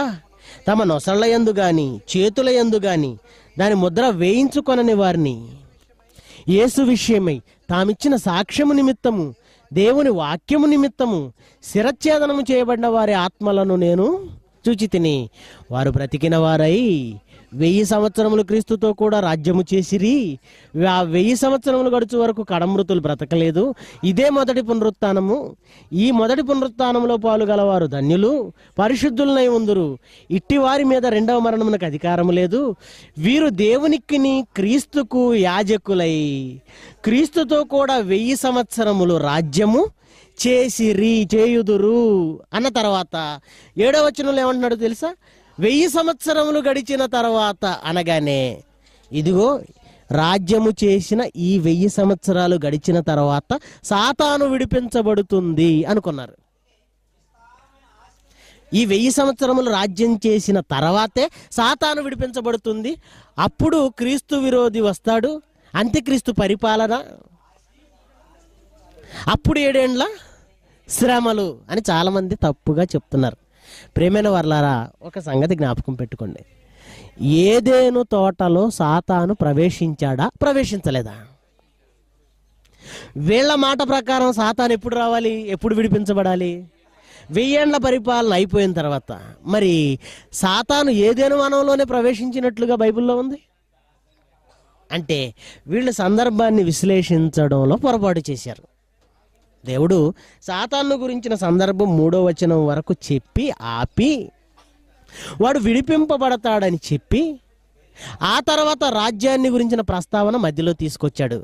తమ నొసళ్ల ఎందు గాని చేతుల ఎందు గాని దాని ముద్ర వేయించుకొనని వారిని యేసు విషయమై తామిచ్చిన సాక్ష్యము నిమిత్తము దేవుని వాక్యము నిమిత్తము శిరచ్ఛేదనము చేయబడిన వారి ఆత్మలను నేను చూచి తిని వారు బ్రతికిన వారై వెయ్యి సంవత్సరములు క్రీస్తుతో కూడా రాజ్యము చేసిరి ఆ వెయ్యి సంవత్సరములు గడుచు వరకు కడమృతులు బ్రతకలేదు ఇదే మొదటి పునరుత్నము ఈ మొదటి పునరుత్నంలో పాలుగలవారు ధన్యులు పరిశుద్ధులనై ఉందరు ఇట్టి వారి మీద రెండవ మరణమునకు అధికారం లేదు వీరు దేవునికిని క్రీస్తుకు యాజకులై క్రీస్తుతో కూడా వెయ్యి సంవత్సరములు రాజ్యము చేసిరి చేయుదురు అన్న తర్వాత ఏడవ వచనంలో ఏమంటున్నాడు తెలుసా వెయ్యి సంవత్సరములు గడిచిన తర్వాత అనగానే ఇదిగో రాజ్యము చేసిన ఈ వెయ్యి సంవత్సరాలు గడిచిన తర్వాత సాతాను విడిపించబడుతుంది అనుకున్నారు ఈ వెయ్యి సంవత్సరములు రాజ్యం చేసిన తర్వాతే సాతాను విడిపించబడుతుంది అప్పుడు క్రీస్తు విరోధి వస్తాడు అంత్యక్రీస్తు పరిపాలన అప్పుడు ఏడేండ్ల శ్రమలు అని చాలామంది తప్పుగా చెప్తున్నారు ప్రేమైన వర్లారా ఒక సంగతి జ్ఞాపకం పెట్టుకోండి ఏదేను తోటలో సాతాను ప్రవేశించాడా ప్రవేశించలేదా వీళ్ళ మాట ప్రకారం సాతాను ఎప్పుడు రావాలి ఎప్పుడు విడిపించబడాలి వెయ్యేండ్ల పరిపాలన అయిపోయిన తర్వాత మరి సాతాను ఏదేను వనంలోనే ప్రవేశించినట్లుగా బైబిల్లో ఉంది అంటే వీళ్ళు సందర్భాన్ని విశ్లేషించడంలో పొరపాటు చేశారు దేవుడు సాతాన్ను గురించిన సందర్భం మూడో వచనం వరకు చెప్పి ఆపి వాడు విడిపింపబడతాడని చెప్పి ఆ తర్వాత రాజ్యాన్ని గురించిన ప్రస్తావన మధ్యలో తీసుకొచ్చాడు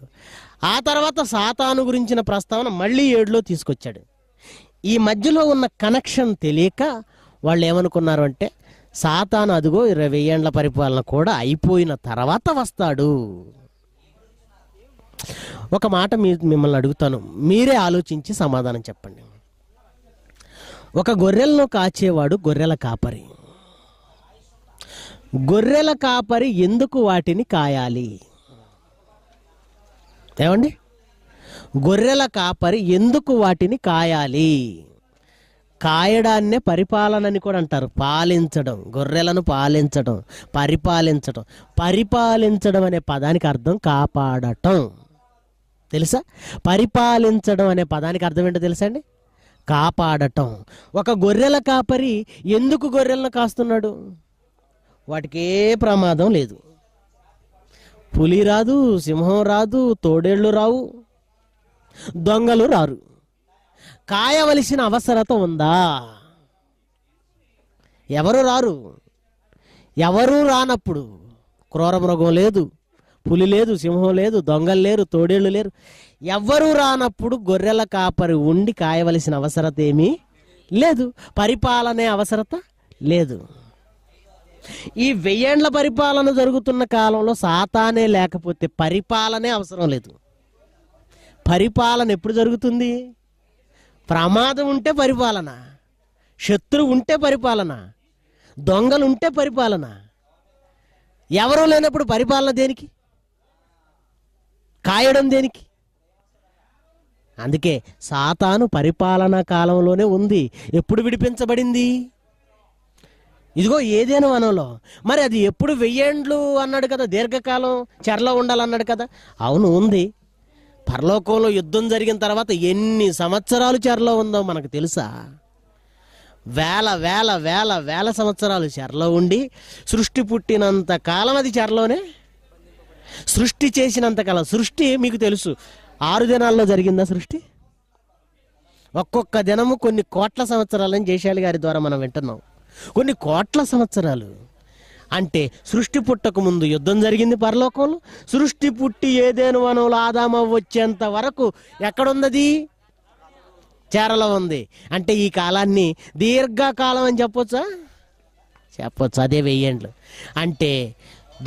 ఆ తర్వాత సాతాను గురించిన ప్రస్తావన మళ్ళీ ఏడులో తీసుకొచ్చాడు ఈ మధ్యలో ఉన్న కనెక్షన్ తెలియక వాళ్ళు ఏమనుకున్నారు అంటే సాతాను అదిగో ఇరవై ఏండ్ల పరిపాలన కూడా అయిపోయిన తర్వాత వస్తాడు ఒక మాట మీ మిమ్మల్ని అడుగుతాను మీరే ఆలోచించి సమాధానం చెప్పండి ఒక గొర్రెలను కాచేవాడు గొర్రెల కాపరి గొర్రెల కాపరి ఎందుకు వాటిని కాయాలి ఏమండి గొర్రెల కాపరి ఎందుకు వాటిని కాయాలి కాయడాన్నే పరిపాలన అని కూడా అంటారు పాలించడం గొర్రెలను పాలించడం పరిపాలించడం పరిపాలించడం అనే పదానికి అర్థం కాపాడటం తెలుసా పరిపాలించడం అనే పదానికి అర్థం ఏంటో తెలుసా అండి కాపాడటం ఒక గొర్రెల కాపరి ఎందుకు గొర్రెలను కాస్తున్నాడు వాటికి ఏ ప్రమాదం లేదు పులి రాదు సింహం రాదు తోడేళ్ళు రావు దొంగలు రారు కాయవలసిన అవసరత ఉందా ఎవరు రారు ఎవరూ రానప్పుడు క్రూరమృగం లేదు పులి లేదు సింహం లేదు దొంగలు లేరు తోడేళ్ళు లేరు ఎవ్వరూ రానప్పుడు గొర్రెల కాపరి ఉండి కాయవలసిన అవసరత ఏమీ లేదు పరిపాలనే అవసరత లేదు ఈ వెయ్యేండ్ల పరిపాలన జరుగుతున్న కాలంలో సాతానే లేకపోతే పరిపాలనే అవసరం లేదు పరిపాలన ఎప్పుడు జరుగుతుంది ప్రమాదం ఉంటే పరిపాలన శత్రువు ఉంటే పరిపాలన దొంగలు ఉంటే పరిపాలన ఎవరూ లేనప్పుడు పరిపాలన దేనికి కాయడం దేనికి అందుకే సాతాను పరిపాలనా కాలంలోనే ఉంది ఎప్పుడు విడిపించబడింది ఇదిగో ఏదైనా వనంలో మరి అది ఎప్పుడు వెయ్యేండ్లు అన్నాడు కదా దీర్ఘకాలం చెరలో ఉండాలన్నాడు కదా అవును ఉంది పరలోకంలో యుద్ధం జరిగిన తర్వాత ఎన్ని సంవత్సరాలు చెరలో ఉందో మనకు తెలుసా వేల వేల వేల వేల సంవత్సరాలు చెరలో ఉండి సృష్టి పుట్టినంత కాలం అది చెరలోనే సృష్టి చేసినంత కల సృష్టి మీకు తెలుసు ఆరు దినాల్లో జరిగిందా సృష్టి ఒక్కొక్క దినము కొన్ని కోట్ల సంవత్సరాలని జయశాలి గారి ద్వారా మనం వింటున్నాం కొన్ని కోట్ల సంవత్సరాలు అంటే సృష్టి పుట్టక ముందు యుద్ధం జరిగింది పరలోకంలో సృష్టి పుట్టి ఏదేను వనంలో ఆదామ వచ్చేంత వరకు ఎక్కడున్నది చేరలో ఉంది అంటే ఈ కాలాన్ని దీర్ఘకాలం అని చెప్పొచ్చా చెప్పొచ్చు అదే వెయ్యేండ్లు అంటే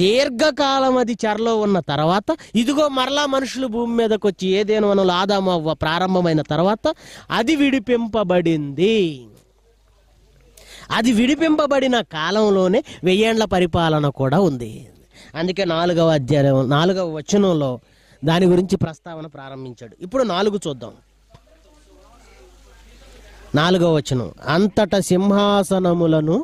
దీర్ఘకాలం అది చెరలో ఉన్న తర్వాత ఇదిగో మరలా మనుషులు భూమి మీదకి వచ్చి ఏదేను వనలు ఆదామవ్వ ప్రారంభమైన తర్వాత అది విడిపింపబడింది అది విడిపింపబడిన కాలంలోనే వెయ్యేండ్ల పరిపాలన కూడా ఉంది అందుకే నాలుగవ అధ్యాయం నాలుగవ వచనంలో దాని గురించి ప్రస్తావన ప్రారంభించాడు ఇప్పుడు నాలుగు చూద్దాం నాలుగవ వచనం అంతట సింహాసనములను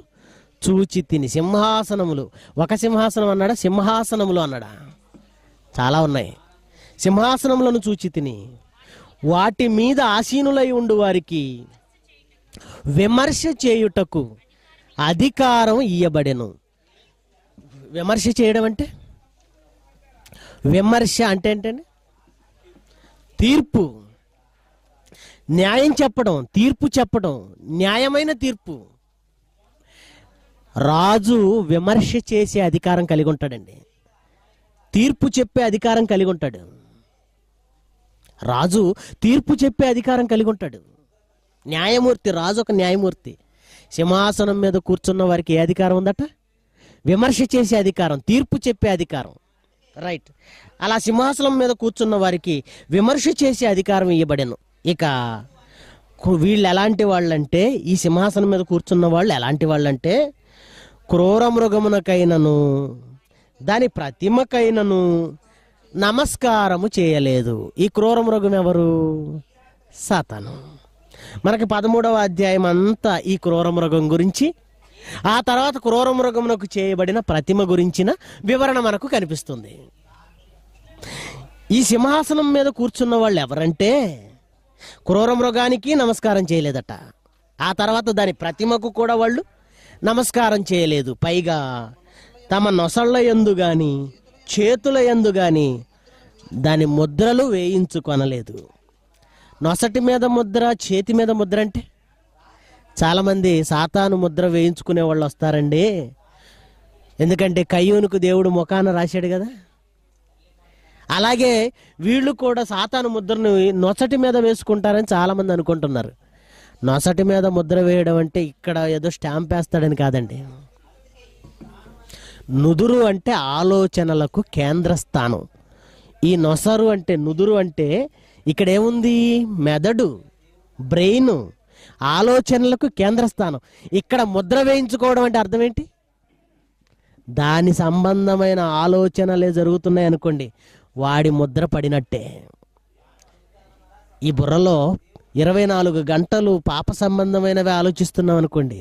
చూచి తిని సింహాసనములు ఒక సింహాసనం అన్నాడా సింహాసనములు అన్నాడా చాలా ఉన్నాయి సింహాసనములను చూచి తిని వాటి మీద ఆసీనులై ఉండు వారికి విమర్శ చేయుటకు అధికారం ఇయ్యబడెను విమర్శ చేయడం అంటే విమర్శ అంటే ఏంటండి తీర్పు న్యాయం చెప్పడం తీర్పు చెప్పడం న్యాయమైన తీర్పు రాజు విమర్శ చేసే అధికారం కలిగి ఉంటాడండి తీర్పు చెప్పే అధికారం కలిగి ఉంటాడు రాజు తీర్పు చెప్పే అధికారం కలిగి ఉంటాడు న్యాయమూర్తి రాజు ఒక న్యాయమూర్తి సింహాసనం మీద కూర్చున్న వారికి ఏ అధికారం ఉందట విమర్శ చేసే అధికారం తీర్పు చెప్పే అధికారం రైట్ అలా సింహాసనం మీద కూర్చున్న వారికి విమర్శ చేసే అధికారం ఇవ్వబడను ఇక వీళ్ళు ఎలాంటి వాళ్ళంటే ఈ సింహాసనం మీద కూర్చున్న వాళ్ళు ఎలాంటి వాళ్ళంటే క్రూర మృగమునకైనను దాని ప్రతిమకైనను నమస్కారము చేయలేదు ఈ క్రూర మృగం ఎవరు సతను మనకి పదమూడవ అధ్యాయం అంతా ఈ క్రూర మృగం గురించి ఆ తర్వాత క్రూర మృగమునకు చేయబడిన ప్రతిమ గురించిన వివరణ మనకు కనిపిస్తుంది ఈ సింహాసనం మీద కూర్చున్న వాళ్ళు ఎవరంటే క్రూర మృగానికి నమస్కారం చేయలేదట ఆ తర్వాత దాని ప్రతిమకు కూడా వాళ్ళు నమస్కారం చేయలేదు పైగా తమ నొసళ్ళ ఎందు గాని చేతుల ఎందు గాని దాని ముద్రలు వేయించుకొనలేదు నొసటి మీద ముద్ర చేతి మీద ముద్ర అంటే చాలామంది సాతాను ముద్ర వేయించుకునే వాళ్ళు వస్తారండి ఎందుకంటే కయ్యూనుకు దేవుడు ముఖాన రాశాడు కదా అలాగే వీళ్ళు కూడా సాతాను ముద్రను నొసటి మీద వేసుకుంటారని చాలామంది అనుకుంటున్నారు నొసటి మీద ముద్ర వేయడం అంటే ఇక్కడ ఏదో స్టాంప్ వేస్తాడని కాదండి నుదురు అంటే ఆలోచనలకు కేంద్రస్థానం ఈ నొసరు అంటే నుదురు అంటే ఇక్కడ ఏముంది మెదడు బ్రెయిన్ ఆలోచనలకు కేంద్రస్థానం ఇక్కడ ముద్ర వేయించుకోవడం అంటే అర్థం ఏంటి దాని సంబంధమైన ఆలోచనలే జరుగుతున్నాయి అనుకోండి వాడి ముద్ర పడినట్టే ఈ బుర్రలో ఇరవై నాలుగు గంటలు పాప సంబంధమైనవి ఆలోచిస్తున్నాం అనుకోండి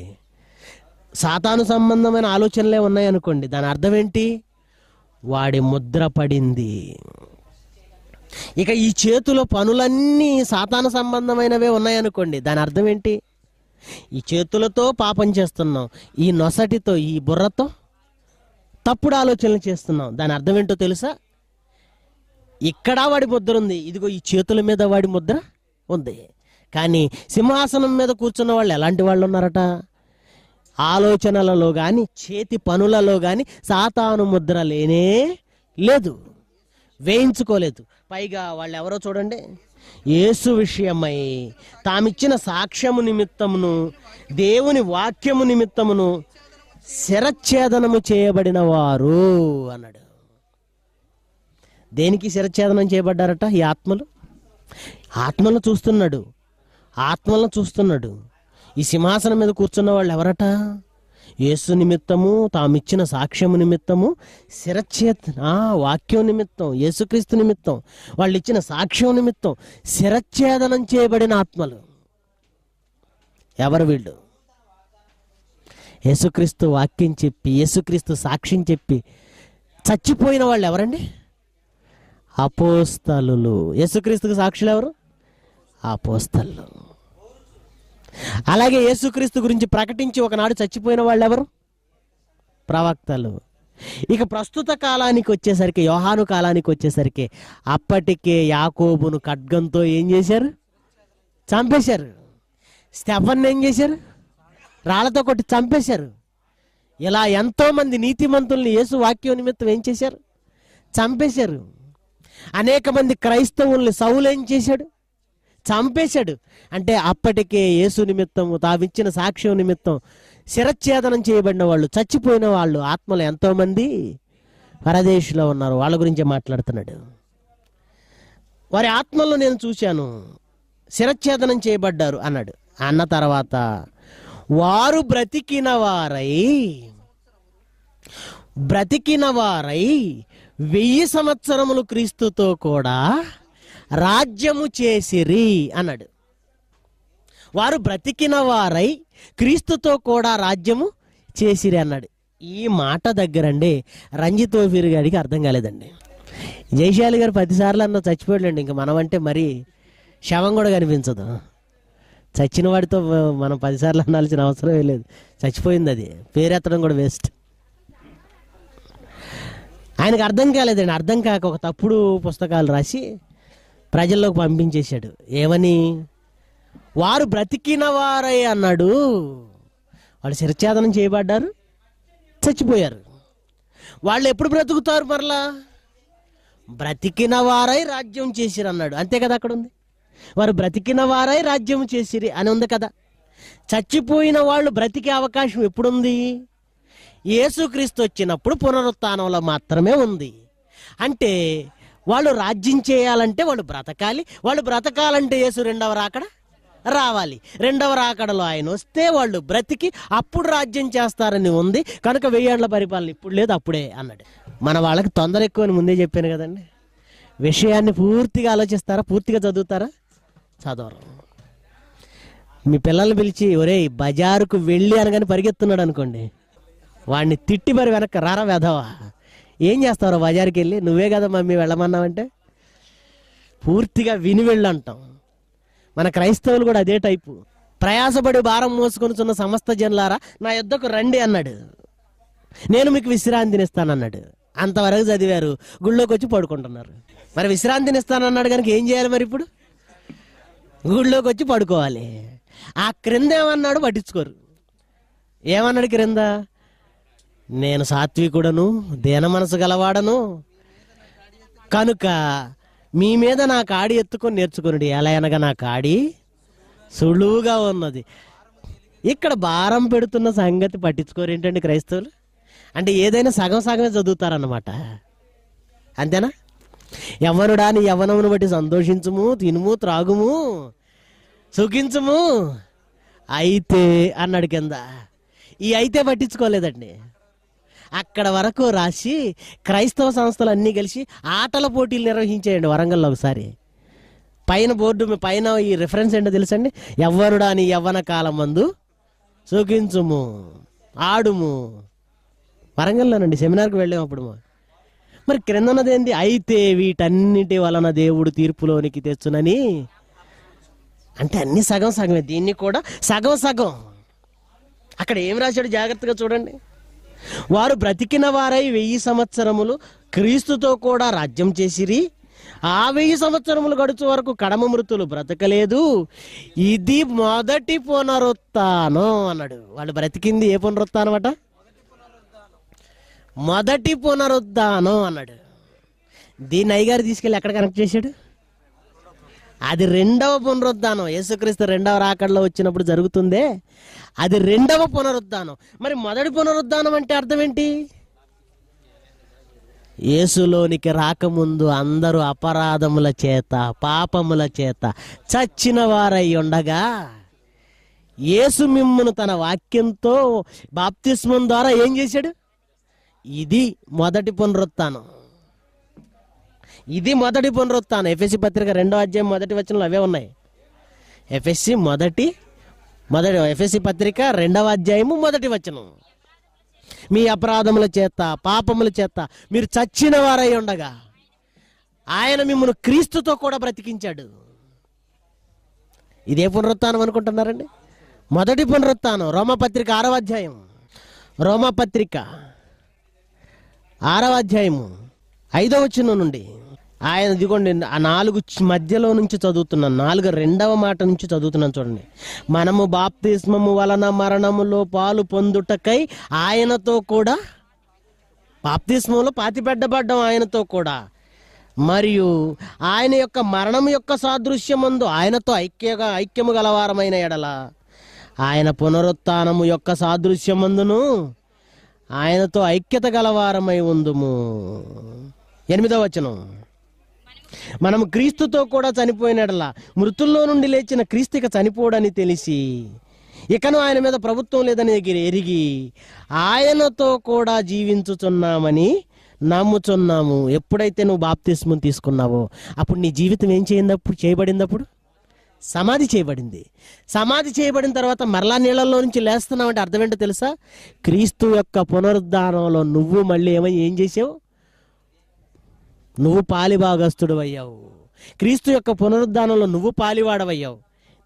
సాతాను సంబంధమైన ఆలోచనలే ఉన్నాయనుకోండి దాని అర్థం ఏంటి వాడి ముద్ర పడింది ఇక ఈ చేతులు పనులన్నీ సాతాను సంబంధమైనవే ఉన్నాయనుకోండి దాని అర్థం ఏంటి ఈ చేతులతో పాపం చేస్తున్నాం ఈ నొసటితో ఈ బుర్రతో తప్పుడు ఆలోచనలు చేస్తున్నాం దాని అర్థం ఏంటో తెలుసా ఇక్కడ వాడి ముద్ర ఉంది ఇదిగో ఈ చేతుల మీద వాడి ముద్ర ఉంది కానీ సింహాసనం మీద కూర్చున్న వాళ్ళు ఎలాంటి వాళ్ళు ఉన్నారట ఆలోచనలలో కానీ చేతి పనులలో కానీ సాతాను ముద్ర లేనే లేదు వేయించుకోలేదు పైగా వాళ్ళు ఎవరో చూడండి యేసు విషయమై తామిచ్చిన సాక్ష్యము నిమిత్తమును దేవుని వాక్యము నిమిత్తమును శిరచ్ఛేదనము చేయబడిన వారు అన్నాడు దేనికి శిరచ్ఛేదనం చేయబడ్డారట ఈ ఆత్మలు ఆత్మలు చూస్తున్నాడు ఆత్మలను చూస్తున్నాడు ఈ సింహాసనం మీద కూర్చున్న వాళ్ళు ఎవరట యేసు నిమిత్తము తామిచ్చిన సాక్ష్యము నిమిత్తము ఆ వాక్యం నిమిత్తం యేసుక్రీస్తు నిమిత్తం వాళ్ళు ఇచ్చిన సాక్ష్యం నిమిత్తం శిరచ్ఛేదనం చేయబడిన ఆత్మలు ఎవరు వీళ్ళు యేసుక్రీస్తు వాక్యం చెప్పి యేసుక్రీస్తు సాక్ష్యం చెప్పి చచ్చిపోయిన వాళ్ళు ఎవరండి అపోస్తలు యేసుక్రీస్తుకు సాక్షులు ఎవరు ఆ పోస్తల్లో అలాగే యేసుక్రీస్తు గురించి ప్రకటించి ఒకనాడు చచ్చిపోయిన వాళ్ళు ఎవరు ప్రవక్తలు ఇక ప్రస్తుత కాలానికి వచ్చేసరికి యోహాను కాలానికి వచ్చేసరికి అప్పటికే యాకోబును ఖడ్గంతో ఏం చేశారు చంపేశారు స్టెఫన్ ఏం చేశారు రాళ్లతో కొట్టి చంపేశారు ఇలా ఎంతోమంది నీతిమంతుల్ని యేసు వాక్యం నిమిత్తం ఏం చేశారు చంపేశారు అనేక మంది క్రైస్తవుల్ని సౌలు ఏం చేశాడు చంపేశాడు అంటే అప్పటికే యేసు నిమిత్తం తావిచ్చిన సాక్ష్యం నిమిత్తం శిరచ్ఛేదనం చేయబడిన వాళ్ళు చచ్చిపోయిన వాళ్ళు ఆత్మలు ఎంతోమంది పరదేశిలో ఉన్నారు వాళ్ళ గురించి మాట్లాడుతున్నాడు వారి ఆత్మలను నేను చూశాను శిరచ్ఛేదనం చేయబడ్డారు అన్నాడు అన్న తర్వాత వారు బ్రతికిన వారై బ్రతికిన వారై వెయ్యి సంవత్సరములు క్రీస్తుతో కూడా రాజ్యము చేసిరి అన్నాడు వారు బ్రతికిన వారై క్రీస్తుతో కూడా రాజ్యము చేసిరి అన్నాడు ఈ మాట దగ్గరండి రంజితోఫీర్ గారికి అర్థం కాలేదండి జయశాలి గారు పదిసార్లు అన్న ఇంక మనం అంటే మరి శవం కూడా కనిపించదు చచ్చిన వాడితో మనం పదిసార్లు అనాల్సిన అవసరమే లేదు చచ్చిపోయింది అది పేరెత్తడం కూడా వేస్ట్ ఆయనకు అర్థం కాలేదండి అర్థం కాక ఒక తప్పుడు పుస్తకాలు రాసి ప్రజల్లోకి పంపించేశాడు ఏమని వారు బ్రతికిన వారే అన్నాడు వాళ్ళు శిరఛేదనం చేయబడ్డారు చచ్చిపోయారు వాళ్ళు ఎప్పుడు బ్రతుకుతారు మరలా బ్రతికిన వారై రాజ్యం చేసిరు అన్నాడు అంతే కదా అక్కడ ఉంది వారు బ్రతికిన వారై రాజ్యం చేసిరి అని ఉంది కదా చచ్చిపోయిన వాళ్ళు బ్రతికే అవకాశం ఎప్పుడుంది యేసుక్రీస్తు వచ్చినప్పుడు పునరుత్నంలో మాత్రమే ఉంది అంటే వాళ్ళు రాజ్యం చేయాలంటే వాళ్ళు బ్రతకాలి వాళ్ళు బ్రతకాలంటే యేసు రెండవ రాకడ రావాలి రెండవ రాకడలో ఆయన వస్తే వాళ్ళు బ్రతికి అప్పుడు రాజ్యం చేస్తారని ఉంది కనుక వెయ్యేండ్ల పరిపాలన ఇప్పుడు లేదు అప్పుడే అన్నాడు మన వాళ్ళకి తొందర ఎక్కువ అని ముందే చెప్పాను కదండి విషయాన్ని పూర్తిగా ఆలోచిస్తారా పూర్తిగా చదువుతారా చదవరు మీ పిల్లల్ని పిలిచి ఒరే బజారుకు వెళ్ళి అనగానే పరిగెత్తున్నాడు అనుకోండి వాడిని తిట్టి మరి వెనక రారా వెధవా ఏం చేస్తావురా బజార్కి వెళ్ళి నువ్వే కదా మమ్మీ వెళ్ళమన్నావంటే పూర్తిగా విని వెళ్ళంటాం మన క్రైస్తవులు కూడా అదే టైపు ప్రయాసపడి భారం మోసుకొని మోసుకొనిచున్న సమస్త జనులారా నా యుద్ధకు రండి అన్నాడు నేను మీకు విశ్రాంతినిస్తానన్నాడు అంతవరకు చదివారు గుళ్ళోకి వచ్చి పడుకుంటున్నారు మరి విశ్రాంతినిస్తానన్నాడు కనుక ఏం చేయాలి మరి ఇప్పుడు గుళ్ళోకి వచ్చి పడుకోవాలి ఆ క్రింద ఏమన్నాడు పట్టించుకోరు ఏమన్నాడు క్రింద నేను సాత్వికుడను దేన మనసు గలవాడను కనుక మీ మీద నా కాడి ఎత్తుకొని నేర్చుకునుడు ఎలా అనగా నా కాడి సులువుగా ఉన్నది ఇక్కడ భారం పెడుతున్న సంగతి పట్టించుకోరు ఏంటండి క్రైస్తవులు అంటే ఏదైనా సగం సగమే చదువుతారన్నమాట అంతేనా ఎవరుడా నీ యవ్వనమును బట్టి సంతోషించుము తినుము త్రాగుము సుఖించుము అయితే అన్నాడు కింద ఈ అయితే పట్టించుకోలేదండి అక్కడ వరకు రాసి క్రైస్తవ సంస్థలు అన్నీ కలిసి ఆటల పోటీలు నిర్వహించేయండి వరంగల్లో ఒకసారి పైన బోర్డు పైన ఈ రిఫరెన్స్ ఏంటో తెలుసండి ఎవరుడా అని యవ్వన కాలం మందు చూకించుము ఆడుము వరంగల్లోనండి సెమినార్కి వెళ్ళాము అప్పుడు మరి క్రిందనదేంది అయితే వీటన్నిటి వలన దేవుడు తీర్పులోనికి తెచ్చునని అంటే అన్ని సగం సగమే దీన్ని కూడా సగం సగం అక్కడ ఏం రాశాడు జాగ్రత్తగా చూడండి వారు బ్రతికిన వారై వెయ్యి సంవత్సరములు క్రీస్తుతో కూడా రాజ్యం చేసిరి ఆ వెయ్యి సంవత్సరములు గడుచు వరకు కడమ మృతులు బ్రతకలేదు ఇది మొదటి పునరుత్నం అన్నాడు వాళ్ళు బ్రతికింది ఏ పునరుత్నం అట మొదటి పునరుద్ధానం అన్నాడు దీన్ని అయ్యగారు తీసుకెళ్ళి ఎక్కడ కనెక్ట్ చేశాడు అది రెండవ పునరుద్ధానం యేసుక్రీస్తు రెండవ రాకడలో వచ్చినప్పుడు జరుగుతుందే అది రెండవ పునరుద్ధానం మరి మొదటి పునరుద్ధానం అంటే అర్థం ఏంటి యేసులోనికి రాకముందు అందరూ అపరాధముల చేత పాపముల చేత చచ్చిన వారై ఉండగా యేసు మిమ్మను తన వాక్యంతో బాప్తిస్మం ద్వారా ఏం చేశాడు ఇది మొదటి పునరుత్నం ఇది మొదటి పునరుత్నం ఎఫ్ఎస్సి పత్రిక రెండో అధ్యాయం మొదటి వచనంలో అవే ఉన్నాయి ఎఫ్ఎస్సి మొదటి మొదటి ఎఫ్ఎస్సి పత్రిక రెండవ అధ్యాయము మొదటి వచనం మీ అపరాధముల చేత పాపముల చేత మీరు చచ్చిన వారై ఉండగా ఆయన మిమ్మల్ని క్రీస్తుతో కూడా బ్రతికించాడు ఇదే పునరుత్నం అనుకుంటున్నారండి మొదటి పునరుత్నం రోమపత్రిక ఆరవ అధ్యాయం రోమపత్రిక ఆరవ అధ్యాయము ఐదవ చిన్న నుండి ఆయన ఇదిగోండి ఆ నాలుగు మధ్యలో నుంచి చదువుతున్నాను నాలుగు రెండవ మాట నుంచి చదువుతున్నాను చూడండి మనము బాప్తిస్మము వలన మరణములో పాలు పొందుటకై ఆయనతో కూడా బాప్తిస్మంలో పాతిపెట్టబడ్డం ఆయనతో కూడా మరియు ఆయన యొక్క మరణం యొక్క సాదృశ్యమందు ఆయనతో ఐక్యగా ఐక్యము గలవారమైన ఎడల ఆయన పునరుత్నము యొక్క సాదృశ్యమందును ఆయనతో ఐక్యత గలవారమై ఉందుము ఎనిమిదవ వచనం మనము క్రీస్తుతో కూడా చనిపోయినడలా మృతుల్లో నుండి లేచిన ఇక చనిపోడని తెలిసి ఇకను ఆయన మీద ప్రభుత్వం లేదని ఎరిగి ఆయనతో కూడా జీవించుచున్నామని నమ్ముచున్నాము ఎప్పుడైతే నువ్వు బాప్తిస్మం తీసుకున్నావో అప్పుడు నీ జీవితం ఏం చేయిందప్పుడు చేయబడిందప్పుడు సమాధి చేయబడింది సమాధి చేయబడిన తర్వాత మరలా నీళ్ళల్లో నుంచి లేస్తున్నావు అంటే అర్థమేంటో తెలుసా క్రీస్తు యొక్క పునరుద్ధానంలో నువ్వు మళ్ళీ ఏమై ఏం చేసావు నువ్వు పాలిభాగస్తుడు అయ్యావు క్రీస్తు యొక్క పునరుద్ధానంలో నువ్వు పాలివాడవయ్యావు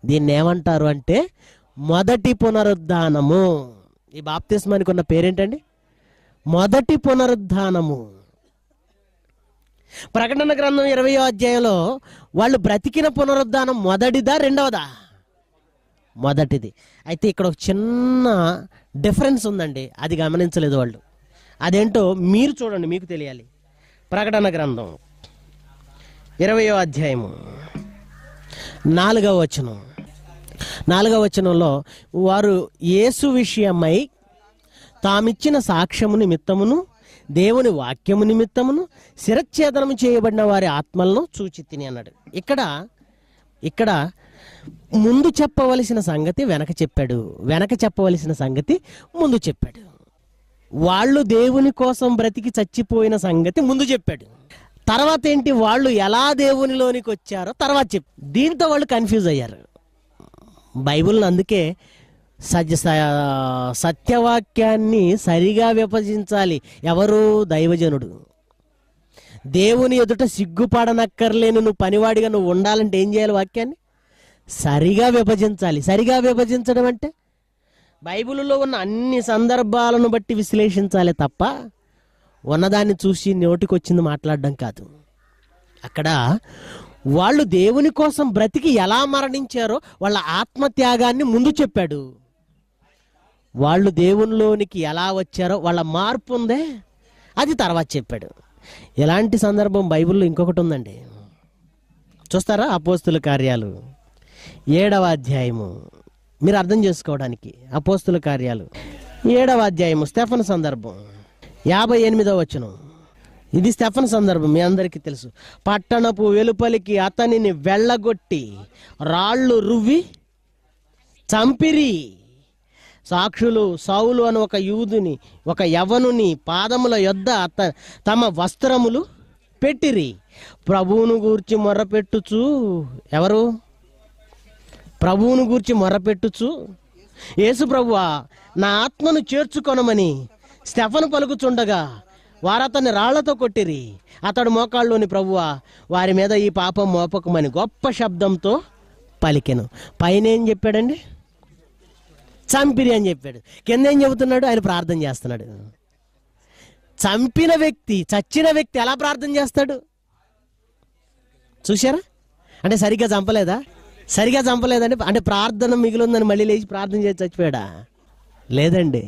దీన్ని ఏమంటారు అంటే మొదటి పునరుద్ధానము ఈ బాప్తిస్మానికి ఉన్న పేరేంటండి మొదటి పునరుద్ధానము ప్రకటన గ్రంథం ఇరవయో అధ్యాయంలో వాళ్ళు బ్రతికిన పునరుద్ధానం మొదటిదా రెండవదా మొదటిది అయితే ఇక్కడ ఒక చిన్న డిఫరెన్స్ ఉందండి అది గమనించలేదు వాళ్ళు అదేంటో మీరు చూడండి మీకు తెలియాలి ప్రకటన గ్రంథం ఇరవయో అధ్యాయము నాలుగవ వచనం నాలుగవ వచనంలో వారు యేసు విషయమై తామిచ్చిన సాక్ష్యము నిమిత్తమును దేవుని వాక్యము నిమిత్తమును శిరచ్ఛేదనం చేయబడిన వారి ఆత్మలను చూచి తిని అన్నాడు ఇక్కడ ఇక్కడ ముందు చెప్పవలసిన సంగతి వెనక చెప్పాడు వెనక చెప్పవలసిన సంగతి ముందు చెప్పాడు వాళ్ళు దేవుని కోసం బ్రతికి చచ్చిపోయిన సంగతి ముందు చెప్పాడు తర్వాత ఏంటి వాళ్ళు ఎలా దేవునిలోనికి వచ్చారో తర్వాత చెప్ దీంతో వాళ్ళు కన్ఫ్యూజ్ అయ్యారు బైబిల్ని అందుకే సత్య సత్యవాక్యాన్ని సరిగా విభజించాలి ఎవరు దైవజనుడు దేవుని ఎదుట సిగ్గుపడనక్కర్లేను నువ్వు పనివాడిగా నువ్వు ఉండాలంటే ఏం చేయాలి వాక్యాన్ని సరిగా విభజించాలి సరిగా విభజించడం అంటే బైబిల్లో ఉన్న అన్ని సందర్భాలను బట్టి విశ్లేషించాలి తప్ప ఉన్నదాన్ని చూసి నోటికొచ్చింది మాట్లాడడం కాదు అక్కడ వాళ్ళు దేవుని కోసం బ్రతికి ఎలా మరణించారో వాళ్ళ ఆత్మత్యాగాన్ని ముందు చెప్పాడు వాళ్ళు దేవునిలోనికి ఎలా వచ్చారో వాళ్ళ మార్పు ఉందే అది తర్వాత చెప్పాడు ఎలాంటి సందర్భం బైబిల్లో ఇంకొకటి ఉందండి చూస్తారా అపోస్తుల కార్యాలు ఏడవ అధ్యాయము మీరు అర్థం చేసుకోవడానికి అపోస్తుల కార్యాలు ఏడవ అధ్యాయము స్టెఫన్ సందర్భం యాభై ఎనిమిదవ వచనం ఇది స్టెఫన్ సందర్భం మీ అందరికీ తెలుసు పట్టణపు వెలుపలికి అతనిని వెళ్ళగొట్టి రాళ్ళు రువ్వి చంపిరి సాక్షులు సౌలు అని ఒక యూదుని ఒక యవనుని పాదముల యొద్ద తమ వస్త్రములు పెట్టిరి ప్రభువును గూర్చి మొర్రపెట్టుచు ఎవరు ప్రభువును గూర్చి మొరపెట్టుచు యేసు ప్రభువా నా ఆత్మను చేర్చుకొనమని స్టెఫను పలుకుచుండగా వారు అతన్ని రాళ్లతో కొట్టిరి అతడు మోకాళ్ళలోని ప్రభువా వారి మీద ఈ పాపం మోపకమని గొప్ప శబ్దంతో పలికెను పైన ఏం చెప్పాడండి చంపిరి అని చెప్పాడు కింద ఏం చెబుతున్నాడు ఆయన ప్రార్థన చేస్తున్నాడు చంపిన వ్యక్తి చచ్చిన వ్యక్తి ఎలా ప్రార్థన చేస్తాడు చూశారా అంటే సరిగ్గా చంపలేదా సరిగా చంపలేదండి అంటే ప్రార్థన మిగిలిందని మళ్ళీ లేచి ప్రార్థన చేసి చచ్చిపోయాడా లేదండి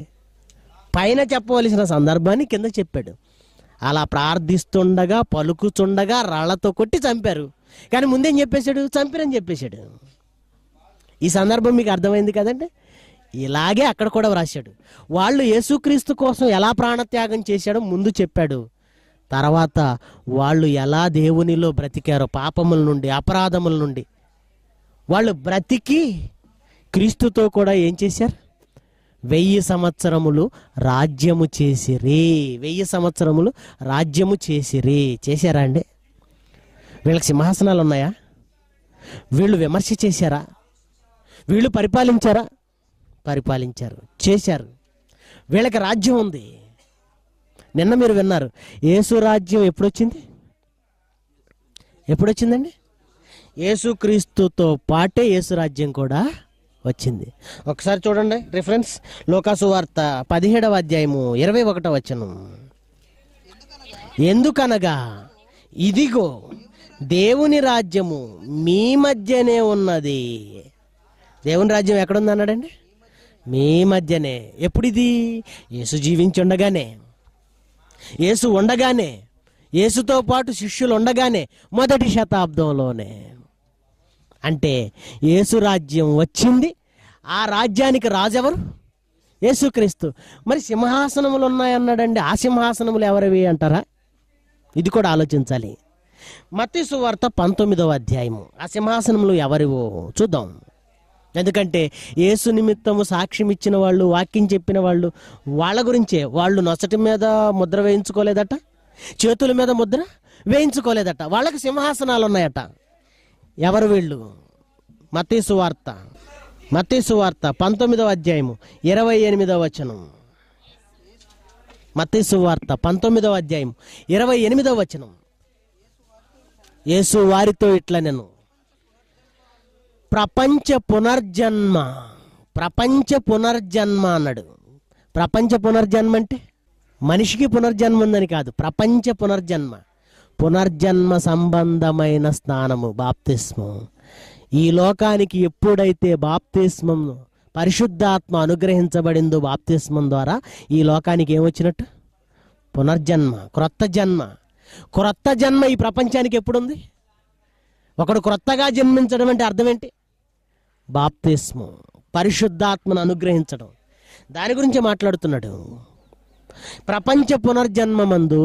పైన చెప్పవలసిన సందర్భాన్ని కింద చెప్పాడు అలా ప్రార్థిస్తుండగా పలుకుతుండగా రాళ్లతో కొట్టి చంపారు కానీ ముందేం చెప్పేశాడు చంపిరని చెప్పేశాడు ఈ సందర్భం మీకు అర్థమైంది కదండి ఇలాగే అక్కడ కూడా వ్రాసాడు వాళ్ళు యేసుక్రీస్తు కోసం ఎలా ప్రాణత్యాగం చేశాడో ముందు చెప్పాడు తర్వాత వాళ్ళు ఎలా దేవునిలో బ్రతికారో పాపముల నుండి అపరాధముల నుండి వాళ్ళు బ్రతికి క్రీస్తుతో కూడా ఏం చేశారు వెయ్యి సంవత్సరములు రాజ్యము రే వెయ్యి సంవత్సరములు రాజ్యము చేసిరే చేశారా అండి వీళ్ళకి సింహాసనాలు ఉన్నాయా వీళ్ళు విమర్శ చేశారా వీళ్ళు పరిపాలించారా పరిపాలించారు చేశారు వీళ్ళకి రాజ్యం ఉంది నిన్న మీరు విన్నారు ఏసు రాజ్యం ఎప్పుడొచ్చింది ఎప్పుడొచ్చిందండి యేసుక్రీస్తుతో పాటే యేసు రాజ్యం కూడా వచ్చింది ఒకసారి చూడండి రిఫరెన్స్ లోకాసు వార్త పదిహేడవ అధ్యాయము ఇరవై ఒకట వచనం ఎందుకనగా ఇదిగో దేవుని రాజ్యము మీ మధ్యనే ఉన్నది దేవుని రాజ్యం ఎక్కడుంది అన్నాడండి మీ మధ్యనే ఎప్పుడిది యేసు ఉండగానే యేసు ఉండగానే యేసుతో పాటు శిష్యులు ఉండగానే మొదటి శతాబ్దంలోనే అంటే యేసు రాజ్యం వచ్చింది ఆ రాజ్యానికి రాజెవరు యేసుక్రీస్తు మరి సింహాసనములు ఉన్నాయన్నాడండి ఆ సింహాసనములు ఎవరివి అంటారా ఇది కూడా ఆలోచించాలి మతీసు వార్త పంతొమ్మిదవ అధ్యాయము ఆ సింహాసనములు ఎవరివో చూద్దాం ఎందుకంటే యేసు నిమిత్తము సాక్ష్యం ఇచ్చిన వాళ్ళు వాక్యం చెప్పిన వాళ్ళు వాళ్ళ గురించే వాళ్ళు నొసటి మీద ముద్ర వేయించుకోలేదట చేతుల మీద ముద్ర వేయించుకోలేదట వాళ్ళకి సింహాసనాలు ఉన్నాయట ఎవరు వీళ్ళు మతీసు వార్త మతీసు వార్త పంతొమ్మిదవ అధ్యాయము ఇరవై ఎనిమిదవ వచనం మతీసు వార్త పంతొమ్మిదవ అధ్యాయం ఇరవై ఎనిమిదవ వచనం యేసు వారితో ఇట్లా నేను ప్రపంచ పునర్జన్మ ప్రపంచ పునర్జన్మ అన్నాడు ప్రపంచ పునర్జన్మ అంటే మనిషికి పునర్జన్మ ఉందని కాదు ప్రపంచ పునర్జన్మ పునర్జన్మ సంబంధమైన స్నానము బాప్తిస్మం ఈ లోకానికి ఎప్పుడైతే బాప్తిస్మం పరిశుద్ధాత్మ అనుగ్రహించబడిందో బాప్తిస్మం ద్వారా ఈ లోకానికి ఏమొచ్చినట్టు పునర్జన్మ క్రొత్త జన్మ క్రొత్త జన్మ ఈ ప్రపంచానికి ఎప్పుడుంది ఒకడు క్రొత్తగా జన్మించడం అంటే అర్థం ఏంటి బాప్తిస్మం పరిశుద్ధాత్మను అనుగ్రహించడం దాని గురించి మాట్లాడుతున్నాడు ప్రపంచ పునర్జన్మ మందు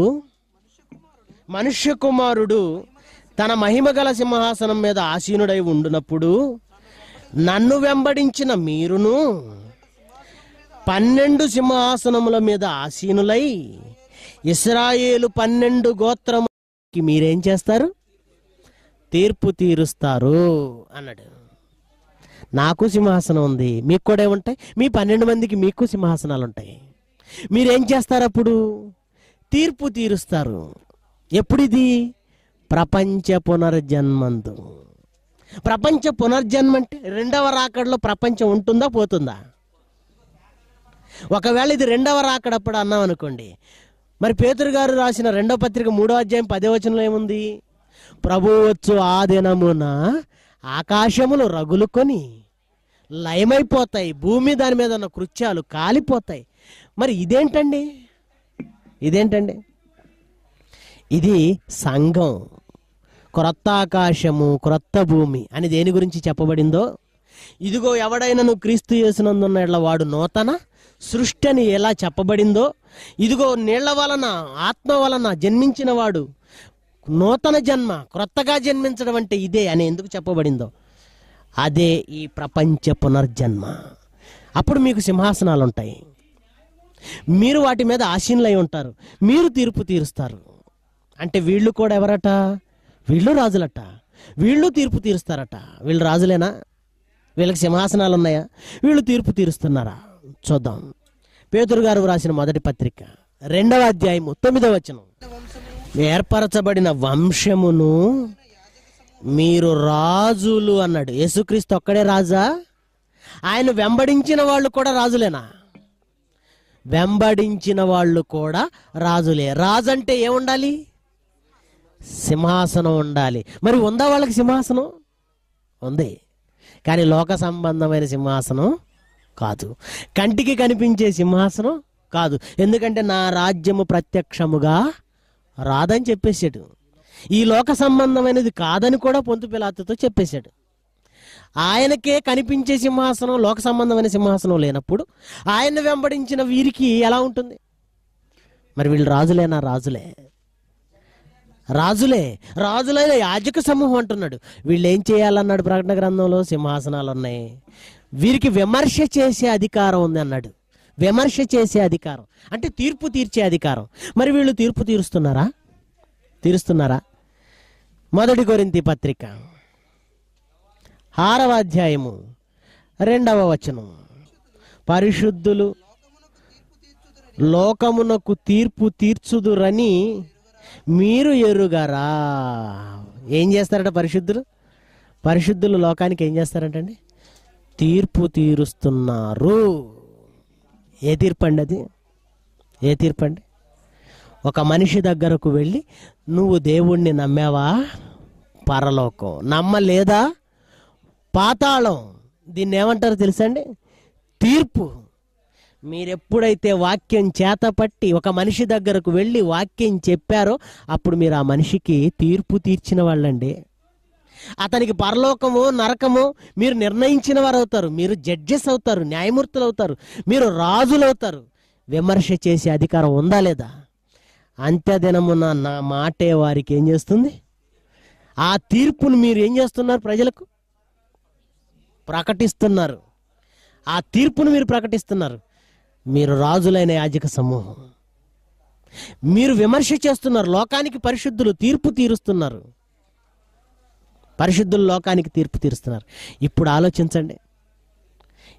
మనుష్య కుమారుడు తన మహిమగల సింహాసనం మీద ఆసీనుడై ఉండునప్పుడు నన్ను వెంబడించిన మీరును పన్నెండు సింహాసనముల మీద ఆసీనులై ఇస్రాయేలు పన్నెండు గోత్రముకి మీరేం చేస్తారు తీర్పు తీరుస్తారు అన్నాడు నాకు సింహాసనం ఉంది మీకు కూడా ఏముంటాయి మీ పన్నెండు మందికి మీకు సింహాసనాలు ఉంటాయి మీరేం చేస్తారు అప్పుడు తీర్పు తీరుస్తారు ఎప్పుడిది ప్రపంచ పునర్జన్మందు ప్రపంచ పునర్జన్మ అంటే రెండవ రాకడలో ప్రపంచం ఉంటుందా పోతుందా ఒకవేళ ఇది రెండవ రాకడప్పుడు అన్నాం అనుకోండి మరి పేతురు గారు రాసిన రెండవ పత్రిక మూడో అధ్యాయం పదే వచనంలో ఏముంది ప్రభు వచ్చు ఆ దినమున ఆకాశములు రగులుకొని లయమైపోతాయి భూమి దాని మీద ఉన్న కృత్యాలు కాలిపోతాయి మరి ఇదేంటండి ఇదేంటండి ఇది సంఘం క్రొత్త ఆకాశము క్రొత్త భూమి అని దేని గురించి చెప్పబడిందో ఇదిగో ఎవడైనను క్రీస్తు చేసినందున్న వాడు నూతన సృష్టి అని ఎలా చెప్పబడిందో ఇదిగో నీళ్ల వలన ఆత్మ వలన జన్మించిన వాడు నూతన జన్మ క్రొత్తగా జన్మించడం అంటే ఇదే అని ఎందుకు చెప్పబడిందో అదే ఈ ప్రపంచ పునర్జన్మ అప్పుడు మీకు సింహాసనాలు ఉంటాయి మీరు వాటి మీద ఆశీనులై ఉంటారు మీరు తీర్పు తీరుస్తారు అంటే వీళ్ళు కూడా ఎవరట వీళ్ళు రాజులట వీళ్ళు తీర్పు తీరుస్తారట వీళ్ళు రాజులేనా వీళ్ళకి సింహాసనాలు ఉన్నాయా వీళ్ళు తీర్పు తీరుస్తున్నారా చూద్దాం పేదరు గారు రాసిన మొదటి పత్రిక రెండవ అధ్యాయము తొమ్మిదవ వచనం ఏర్పరచబడిన వంశమును మీరు రాజులు అన్నాడు యేసుక్రీస్తు ఒక్కడే రాజా ఆయన వెంబడించిన వాళ్ళు కూడా రాజులేనా వెంబడించిన వాళ్ళు కూడా రాజులే రాజు అంటే ఏముండాలి సింహాసనం ఉండాలి మరి ఉందా వాళ్ళకి సింహాసనం ఉంది కానీ లోక సంబంధమైన సింహాసనం కాదు కంటికి కనిపించే సింహాసనం కాదు ఎందుకంటే నా రాజ్యము ప్రత్యక్షముగా రాదని చెప్పేశాడు ఈ లోక సంబంధమైనది కాదని కూడా పొంతు పిలాతతో చెప్పేశాడు ఆయనకే కనిపించే సింహాసనం లోక సంబంధమైన సింహాసనం లేనప్పుడు ఆయన వెంబడించిన వీరికి ఎలా ఉంటుంది మరి వీళ్ళు రాజులేనా రాజులే రాజులే రాజులైన యాజక సమూహం అంటున్నాడు వీళ్ళు ఏం చేయాలన్నాడు ప్రకటన గ్రంథంలో సింహాసనాలు ఉన్నాయి వీరికి విమర్శ చేసే అధికారం ఉంది అన్నాడు విమర్శ చేసే అధికారం అంటే తీర్పు తీర్చే అధికారం మరి వీళ్ళు తీర్పు తీరుస్తున్నారా తీరుస్తున్నారా మొదటి కొరింతి పత్రిక ఆరవ అధ్యాయము రెండవ వచనం పరిశుద్ధులు లోకమునకు తీర్పు తీర్చుదురని మీరు ఎరుగరా ఏం చేస్తారట పరిశుద్ధులు పరిశుద్ధులు లోకానికి ఏం చేస్తారంటండి తీర్పు తీరుస్తున్నారు ఏ తీర్పు అండి అది ఏ తీర్పు అండి ఒక మనిషి దగ్గరకు వెళ్ళి నువ్వు దేవుణ్ణి నమ్మావా పరలోకం నమ్మలేదా పాతాళం దీన్ని ఏమంటారు తెలుసండి తీర్పు మీరెప్పుడైతే వాక్యం చేతపట్టి ఒక మనిషి దగ్గరకు వెళ్ళి వాక్యం చెప్పారో అప్పుడు మీరు ఆ మనిషికి తీర్పు తీర్చిన వాళ్ళండి అతనికి పరలోకము నరకము మీరు నిర్ణయించిన వారు అవుతారు మీరు జడ్జెస్ అవుతారు న్యాయమూర్తులు అవుతారు మీరు రాజులు అవుతారు విమర్శ చేసే అధికారం ఉందా లేదా అంత్యదినమున నా మాటే వారికి ఏం చేస్తుంది ఆ తీర్పును మీరు ఏం చేస్తున్నారు ప్రజలకు ప్రకటిస్తున్నారు ఆ తీర్పును మీరు ప్రకటిస్తున్నారు మీరు రాజులైన యాజక సమూహం మీరు విమర్శ చేస్తున్నారు లోకానికి పరిశుద్ధులు తీర్పు తీరుస్తున్నారు పరిశుద్ధులు లోకానికి తీర్పు తీరుస్తున్నారు ఇప్పుడు ఆలోచించండి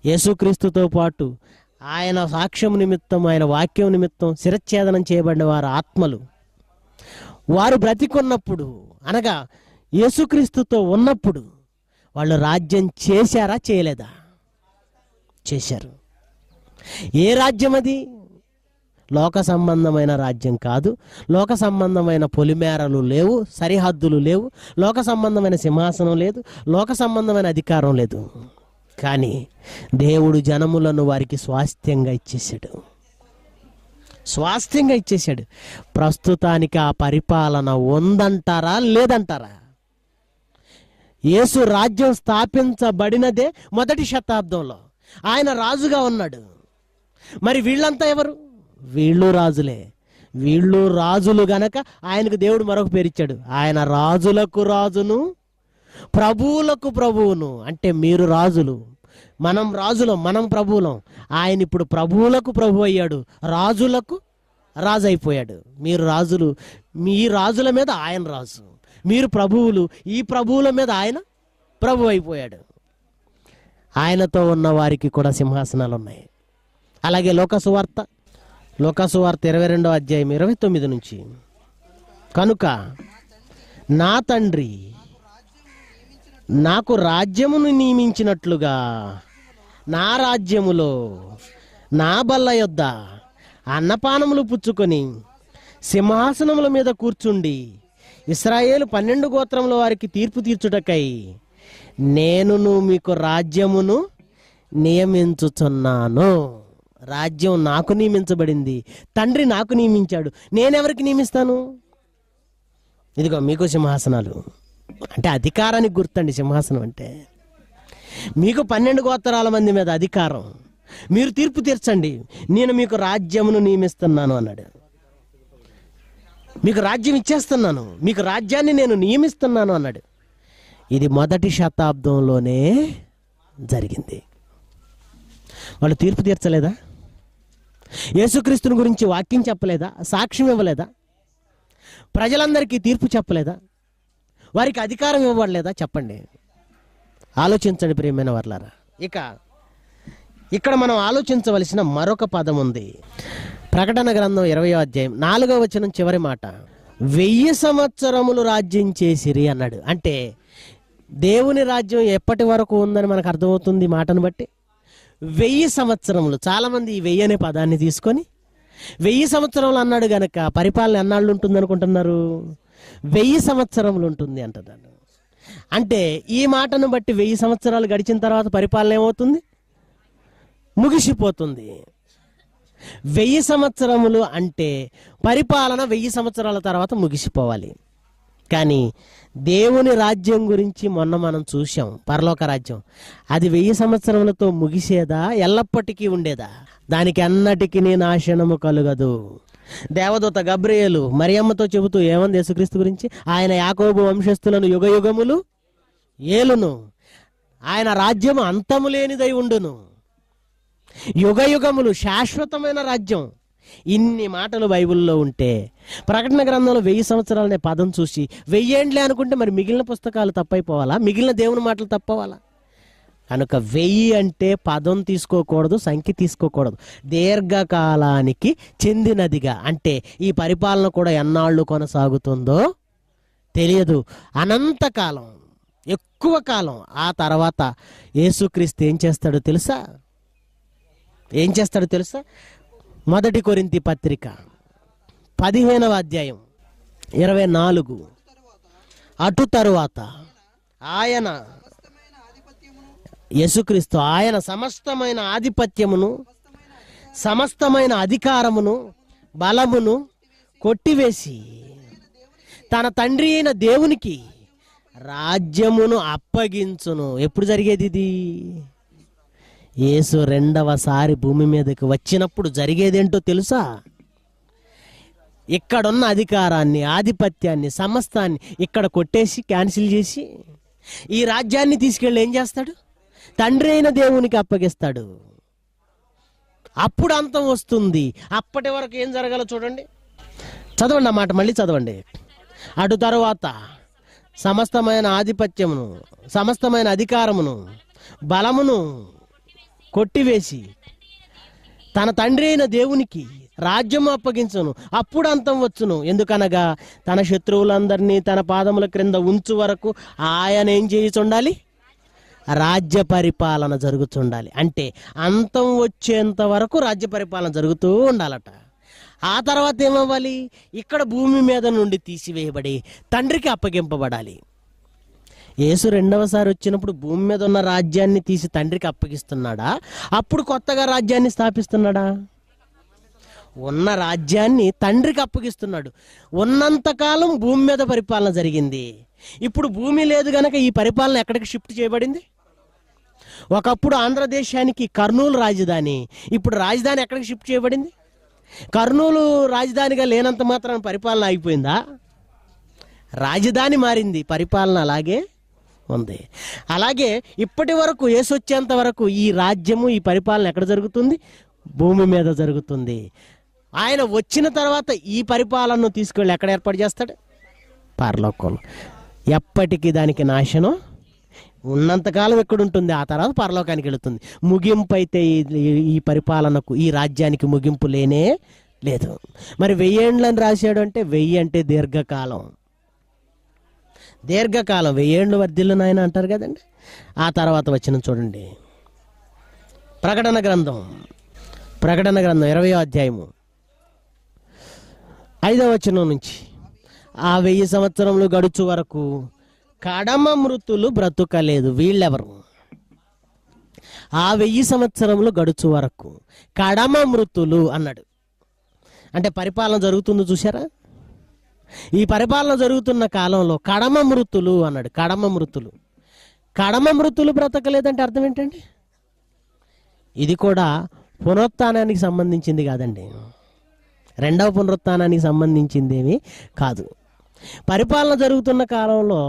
యేసుక్రీస్తుతో పాటు ఆయన సాక్ష్యం నిమిత్తం ఆయన వాక్యం నిమిత్తం శిరచ్ఛేదనం చేయబడిన వారు ఆత్మలు వారు బ్రతికున్నప్పుడు అనగా యేసుక్రీస్తుతో ఉన్నప్పుడు వాళ్ళు రాజ్యం చేశారా చేయలేదా చేశారు ఏ రాజ్యం అది లోక సంబంధమైన రాజ్యం కాదు లోక సంబంధమైన పొలిమేరలు లేవు సరిహద్దులు లేవు లోక సంబంధమైన సింహాసనం లేదు లోక సంబంధమైన అధికారం లేదు కానీ దేవుడు జనములను వారికి స్వాస్థ్యంగా ఇచ్చేశాడు స్వాస్థ్యంగా ఇచ్చేశాడు ప్రస్తుతానికి ఆ పరిపాలన ఉందంటారా లేదంటారా యేసు రాజ్యం స్థాపించబడినదే మొదటి శతాబ్దంలో ఆయన రాజుగా ఉన్నాడు మరి వీళ్ళంతా ఎవరు వీళ్ళు రాజులే వీళ్ళు రాజులు గనక ఆయనకు దేవుడు మరొక పేరు ఇచ్చాడు ఆయన రాజులకు రాజును ప్రభువులకు ప్రభువును అంటే మీరు రాజులు మనం రాజులం మనం ప్రభువులం ఆయన ఇప్పుడు ప్రభువులకు ప్రభు అయ్యాడు రాజులకు రాజు అయిపోయాడు మీరు రాజులు మీ రాజుల మీద ఆయన రాజు మీరు ప్రభువులు ఈ ప్రభువుల మీద ఆయన ప్రభు అయిపోయాడు ఆయనతో ఉన్న వారికి కూడా సింహాసనాలు ఉన్నాయి అలాగే లోకసువార్త లోకసువార్త ఇరవై రెండో అధ్యాయం ఇరవై తొమ్మిది నుంచి కనుక నా తండ్రి నాకు రాజ్యమును నియమించినట్లుగా నా రాజ్యములో నా బల్ల యొద్ద అన్నపానములు పుచ్చుకొని సింహాసనముల మీద కూర్చుండి ఇస్రాయేల్ పన్నెండు గోత్రముల వారికి తీర్పు తీర్చుటకై నేను మీకు రాజ్యమును నియమించుచున్నాను రాజ్యం నాకు నియమించబడింది తండ్రి నాకు నియమించాడు నేనెవరికి నియమిస్తాను ఇదిగో మీకు సింహాసనాలు అంటే అధికారానికి గుర్తండి సింహాసనం అంటే మీకు పన్నెండు గోత్రాల మంది మీద అధికారం మీరు తీర్పు తీర్చండి నేను మీకు రాజ్యమును నియమిస్తున్నాను అన్నాడు మీకు రాజ్యం ఇచ్చేస్తున్నాను మీకు రాజ్యాన్ని నేను నియమిస్తున్నాను అన్నాడు ఇది మొదటి శతాబ్దంలోనే జరిగింది వాళ్ళు తీర్పు తీర్చలేదా యేసుక్రీస్తుని గురించి వాక్యం చెప్పలేదా సాక్ష్యం ఇవ్వలేదా ప్రజలందరికీ తీర్పు చెప్పలేదా వారికి అధికారం ఇవ్వబడలేదా చెప్పండి ఆలోచించండి ప్రియమైన వర్లారా ఇక ఇక్కడ మనం ఆలోచించవలసిన మరొక పదం ఉంది ప్రకటన గ్రంథం ఇరవయో అధ్యాయం నాలుగో వచనం చివరి మాట వెయ్యి సంవత్సరములు రాజ్యం చేసిరి అన్నాడు అంటే దేవుని రాజ్యం ఎప్పటి వరకు ఉందని మనకు అర్థమవుతుంది మాటను బట్టి వెయ్యి సంవత్సరములు చాలామంది ఈ వెయ్యి అనే పదాన్ని తీసుకొని వెయ్యి సంవత్సరములు అన్నాడు గనక పరిపాలన ఎన్నాళ్ళు ఉంటుంది అనుకుంటున్నారు వెయ్యి సంవత్సరములు ఉంటుంది అంటున్నాను అంటే ఈ మాటను బట్టి వెయ్యి సంవత్సరాలు గడిచిన తర్వాత పరిపాలన ఏమవుతుంది ముగిసిపోతుంది వెయ్యి సంవత్సరములు అంటే పరిపాలన వెయ్యి సంవత్సరాల తర్వాత ముగిసిపోవాలి కానీ దేవుని రాజ్యం గురించి మొన్న మనం చూసాం పరలోక రాజ్యం అది వెయ్యి సంవత్సరములతో ముగిసేదా ఎల్లప్పటికీ ఉండేదా దానికి అన్నటికి నాశనము కలుగదు దేవదూత గబ్రియలు మరియమ్మతో చెబుతూ ఏమంది యేసుక్రీస్తు గురించి ఆయన యాకోబు వంశస్థులను యుగ యుగములు ఏలును ఆయన రాజ్యం అంతము లేనిదై ఉండును యుగ యుగములు శాశ్వతమైన రాజ్యం ఇన్ని మాటలు బైబిల్లో ఉంటే ప్రకటన గ్రంథంలో వెయ్యి సంవత్సరాలు అనే పదం చూసి వెయ్యేండ్లే అనుకుంటే మరి మిగిలిన పుస్తకాలు తప్పైపోవాలా మిగిలిన దేవుని మాటలు తప్పవాలా కనుక వెయ్యి అంటే పదం తీసుకోకూడదు సంఖ్య తీసుకోకూడదు దీర్ఘకాలానికి చెందినదిగా అంటే ఈ పరిపాలన కూడా ఎన్నాళ్ళు కొనసాగుతుందో తెలియదు అనంతకాలం ఎక్కువ కాలం ఆ తర్వాత యేసుక్రీస్తు ఏం చేస్తాడో తెలుసా ఏం చేస్తాడో తెలుసా మొదటి కొరింతి పత్రిక పదిహేనవ అధ్యాయం ఇరవై నాలుగు అటు తరువాత ఆయన యసుక్రీస్తు ఆయన సమస్తమైన ఆధిపత్యమును సమస్తమైన అధికారమును బలమును కొట్టివేసి తన తండ్రి అయిన దేవునికి రాజ్యమును అప్పగించును ఎప్పుడు జరిగేది ఇది యేసు రెండవసారి భూమి మీదకి వచ్చినప్పుడు జరిగేదేంటో తెలుసా ఇక్కడున్న అధికారాన్ని ఆధిపత్యాన్ని సమస్తాన్ని ఇక్కడ కొట్టేసి క్యాన్సిల్ చేసి ఈ రాజ్యాన్ని తీసుకెళ్ళి ఏం చేస్తాడు తండ్రి అయిన దేవునికి అప్పగిస్తాడు అప్పుడు అంతం వస్తుంది అప్పటి వరకు ఏం జరగాలో చూడండి చదవండి అన్నమాట మళ్ళీ చదవండి అటు తరువాత సమస్తమైన ఆధిపత్యమును సమస్తమైన అధికారమును బలమును కొట్టివేసి తన తండ్రి అయిన దేవునికి రాజ్యం అప్పగించను అప్పుడు అంతం వచ్చును ఎందుకనగా తన శత్రువులందరినీ తన పాదముల క్రింద ఉంచు వరకు ఆయన ఏం చేయుచుండాలి రాజ్య పరిపాలన జరుగుతుండాలి అంటే అంతం వచ్చేంత వరకు రాజ్య పరిపాలన జరుగుతూ ఉండాలట ఆ తర్వాత ఏమవ్వాలి ఇక్కడ భూమి మీద నుండి తీసివేయబడి తండ్రికి అప్పగింపబడాలి యేసు రెండవసారి వచ్చినప్పుడు భూమి మీద ఉన్న రాజ్యాన్ని తీసి తండ్రికి అప్పగిస్తున్నాడా అప్పుడు కొత్తగా రాజ్యాన్ని స్థాపిస్తున్నాడా ఉన్న రాజ్యాన్ని తండ్రికి అప్పగిస్తున్నాడు ఉన్నంతకాలం భూమి మీద పరిపాలన జరిగింది ఇప్పుడు భూమి లేదు గనక ఈ పరిపాలన ఎక్కడికి షిఫ్ట్ చేయబడింది ఒకప్పుడు ఆంధ్రదేశానికి కర్నూలు రాజధాని ఇప్పుడు రాజధాని ఎక్కడికి షిఫ్ట్ చేయబడింది కర్నూలు రాజధానిగా లేనంత మాత్రం పరిపాలన అయిపోయిందా రాజధాని మారింది పరిపాలన అలాగే ఉంది అలాగే ఇప్పటి వరకు ఏసొచ్చేంత వరకు ఈ రాజ్యము ఈ పరిపాలన ఎక్కడ జరుగుతుంది భూమి మీద జరుగుతుంది ఆయన వచ్చిన తర్వాత ఈ పరిపాలనను తీసుకెళ్ళి ఎక్కడ ఏర్పాటు చేస్తాడు పరలోకంలో ఎప్పటికీ దానికి నాశనం ఉన్నంతకాలం ఎక్కడ ఉంటుంది ఆ తర్వాత పరలోకానికి వెళుతుంది ముగింపు అయితే ఈ పరిపాలనకు ఈ రాజ్యానికి ముగింపు లేనే లేదు మరి వెయ్యేండ్లని రాశాడు అంటే వెయ్యి అంటే దీర్ఘకాలం దీర్ఘకాలం వెయ్యేళ్ళు వర్ధిల్లు నాయన అంటారు కదండి ఆ తర్వాత వచ్చిన చూడండి ప్రకటన గ్రంథం ప్రకటన గ్రంథం ఇరవయో అధ్యాయము ఐదవ వచనం నుంచి ఆ వెయ్యి సంవత్సరములు గడుచు వరకు కడమ మృతులు బ్రతుకలేదు వీళ్ళెవరు ఆ వెయ్యి సంవత్సరములు గడుచు వరకు కడమ మృతులు అన్నాడు అంటే పరిపాలన జరుగుతుంది చూసారా ఈ పరిపాలన జరుగుతున్న కాలంలో కడమ మృతులు అన్నాడు కడమ మృతులు కడమ మృతులు బ్రతకలేదంటే అర్థం ఏంటండి ఇది కూడా పునరుత్నానికి సంబంధించింది కాదండి రెండవ పునరుత్నానికి సంబంధించింది ఏమీ కాదు పరిపాలన జరుగుతున్న కాలంలో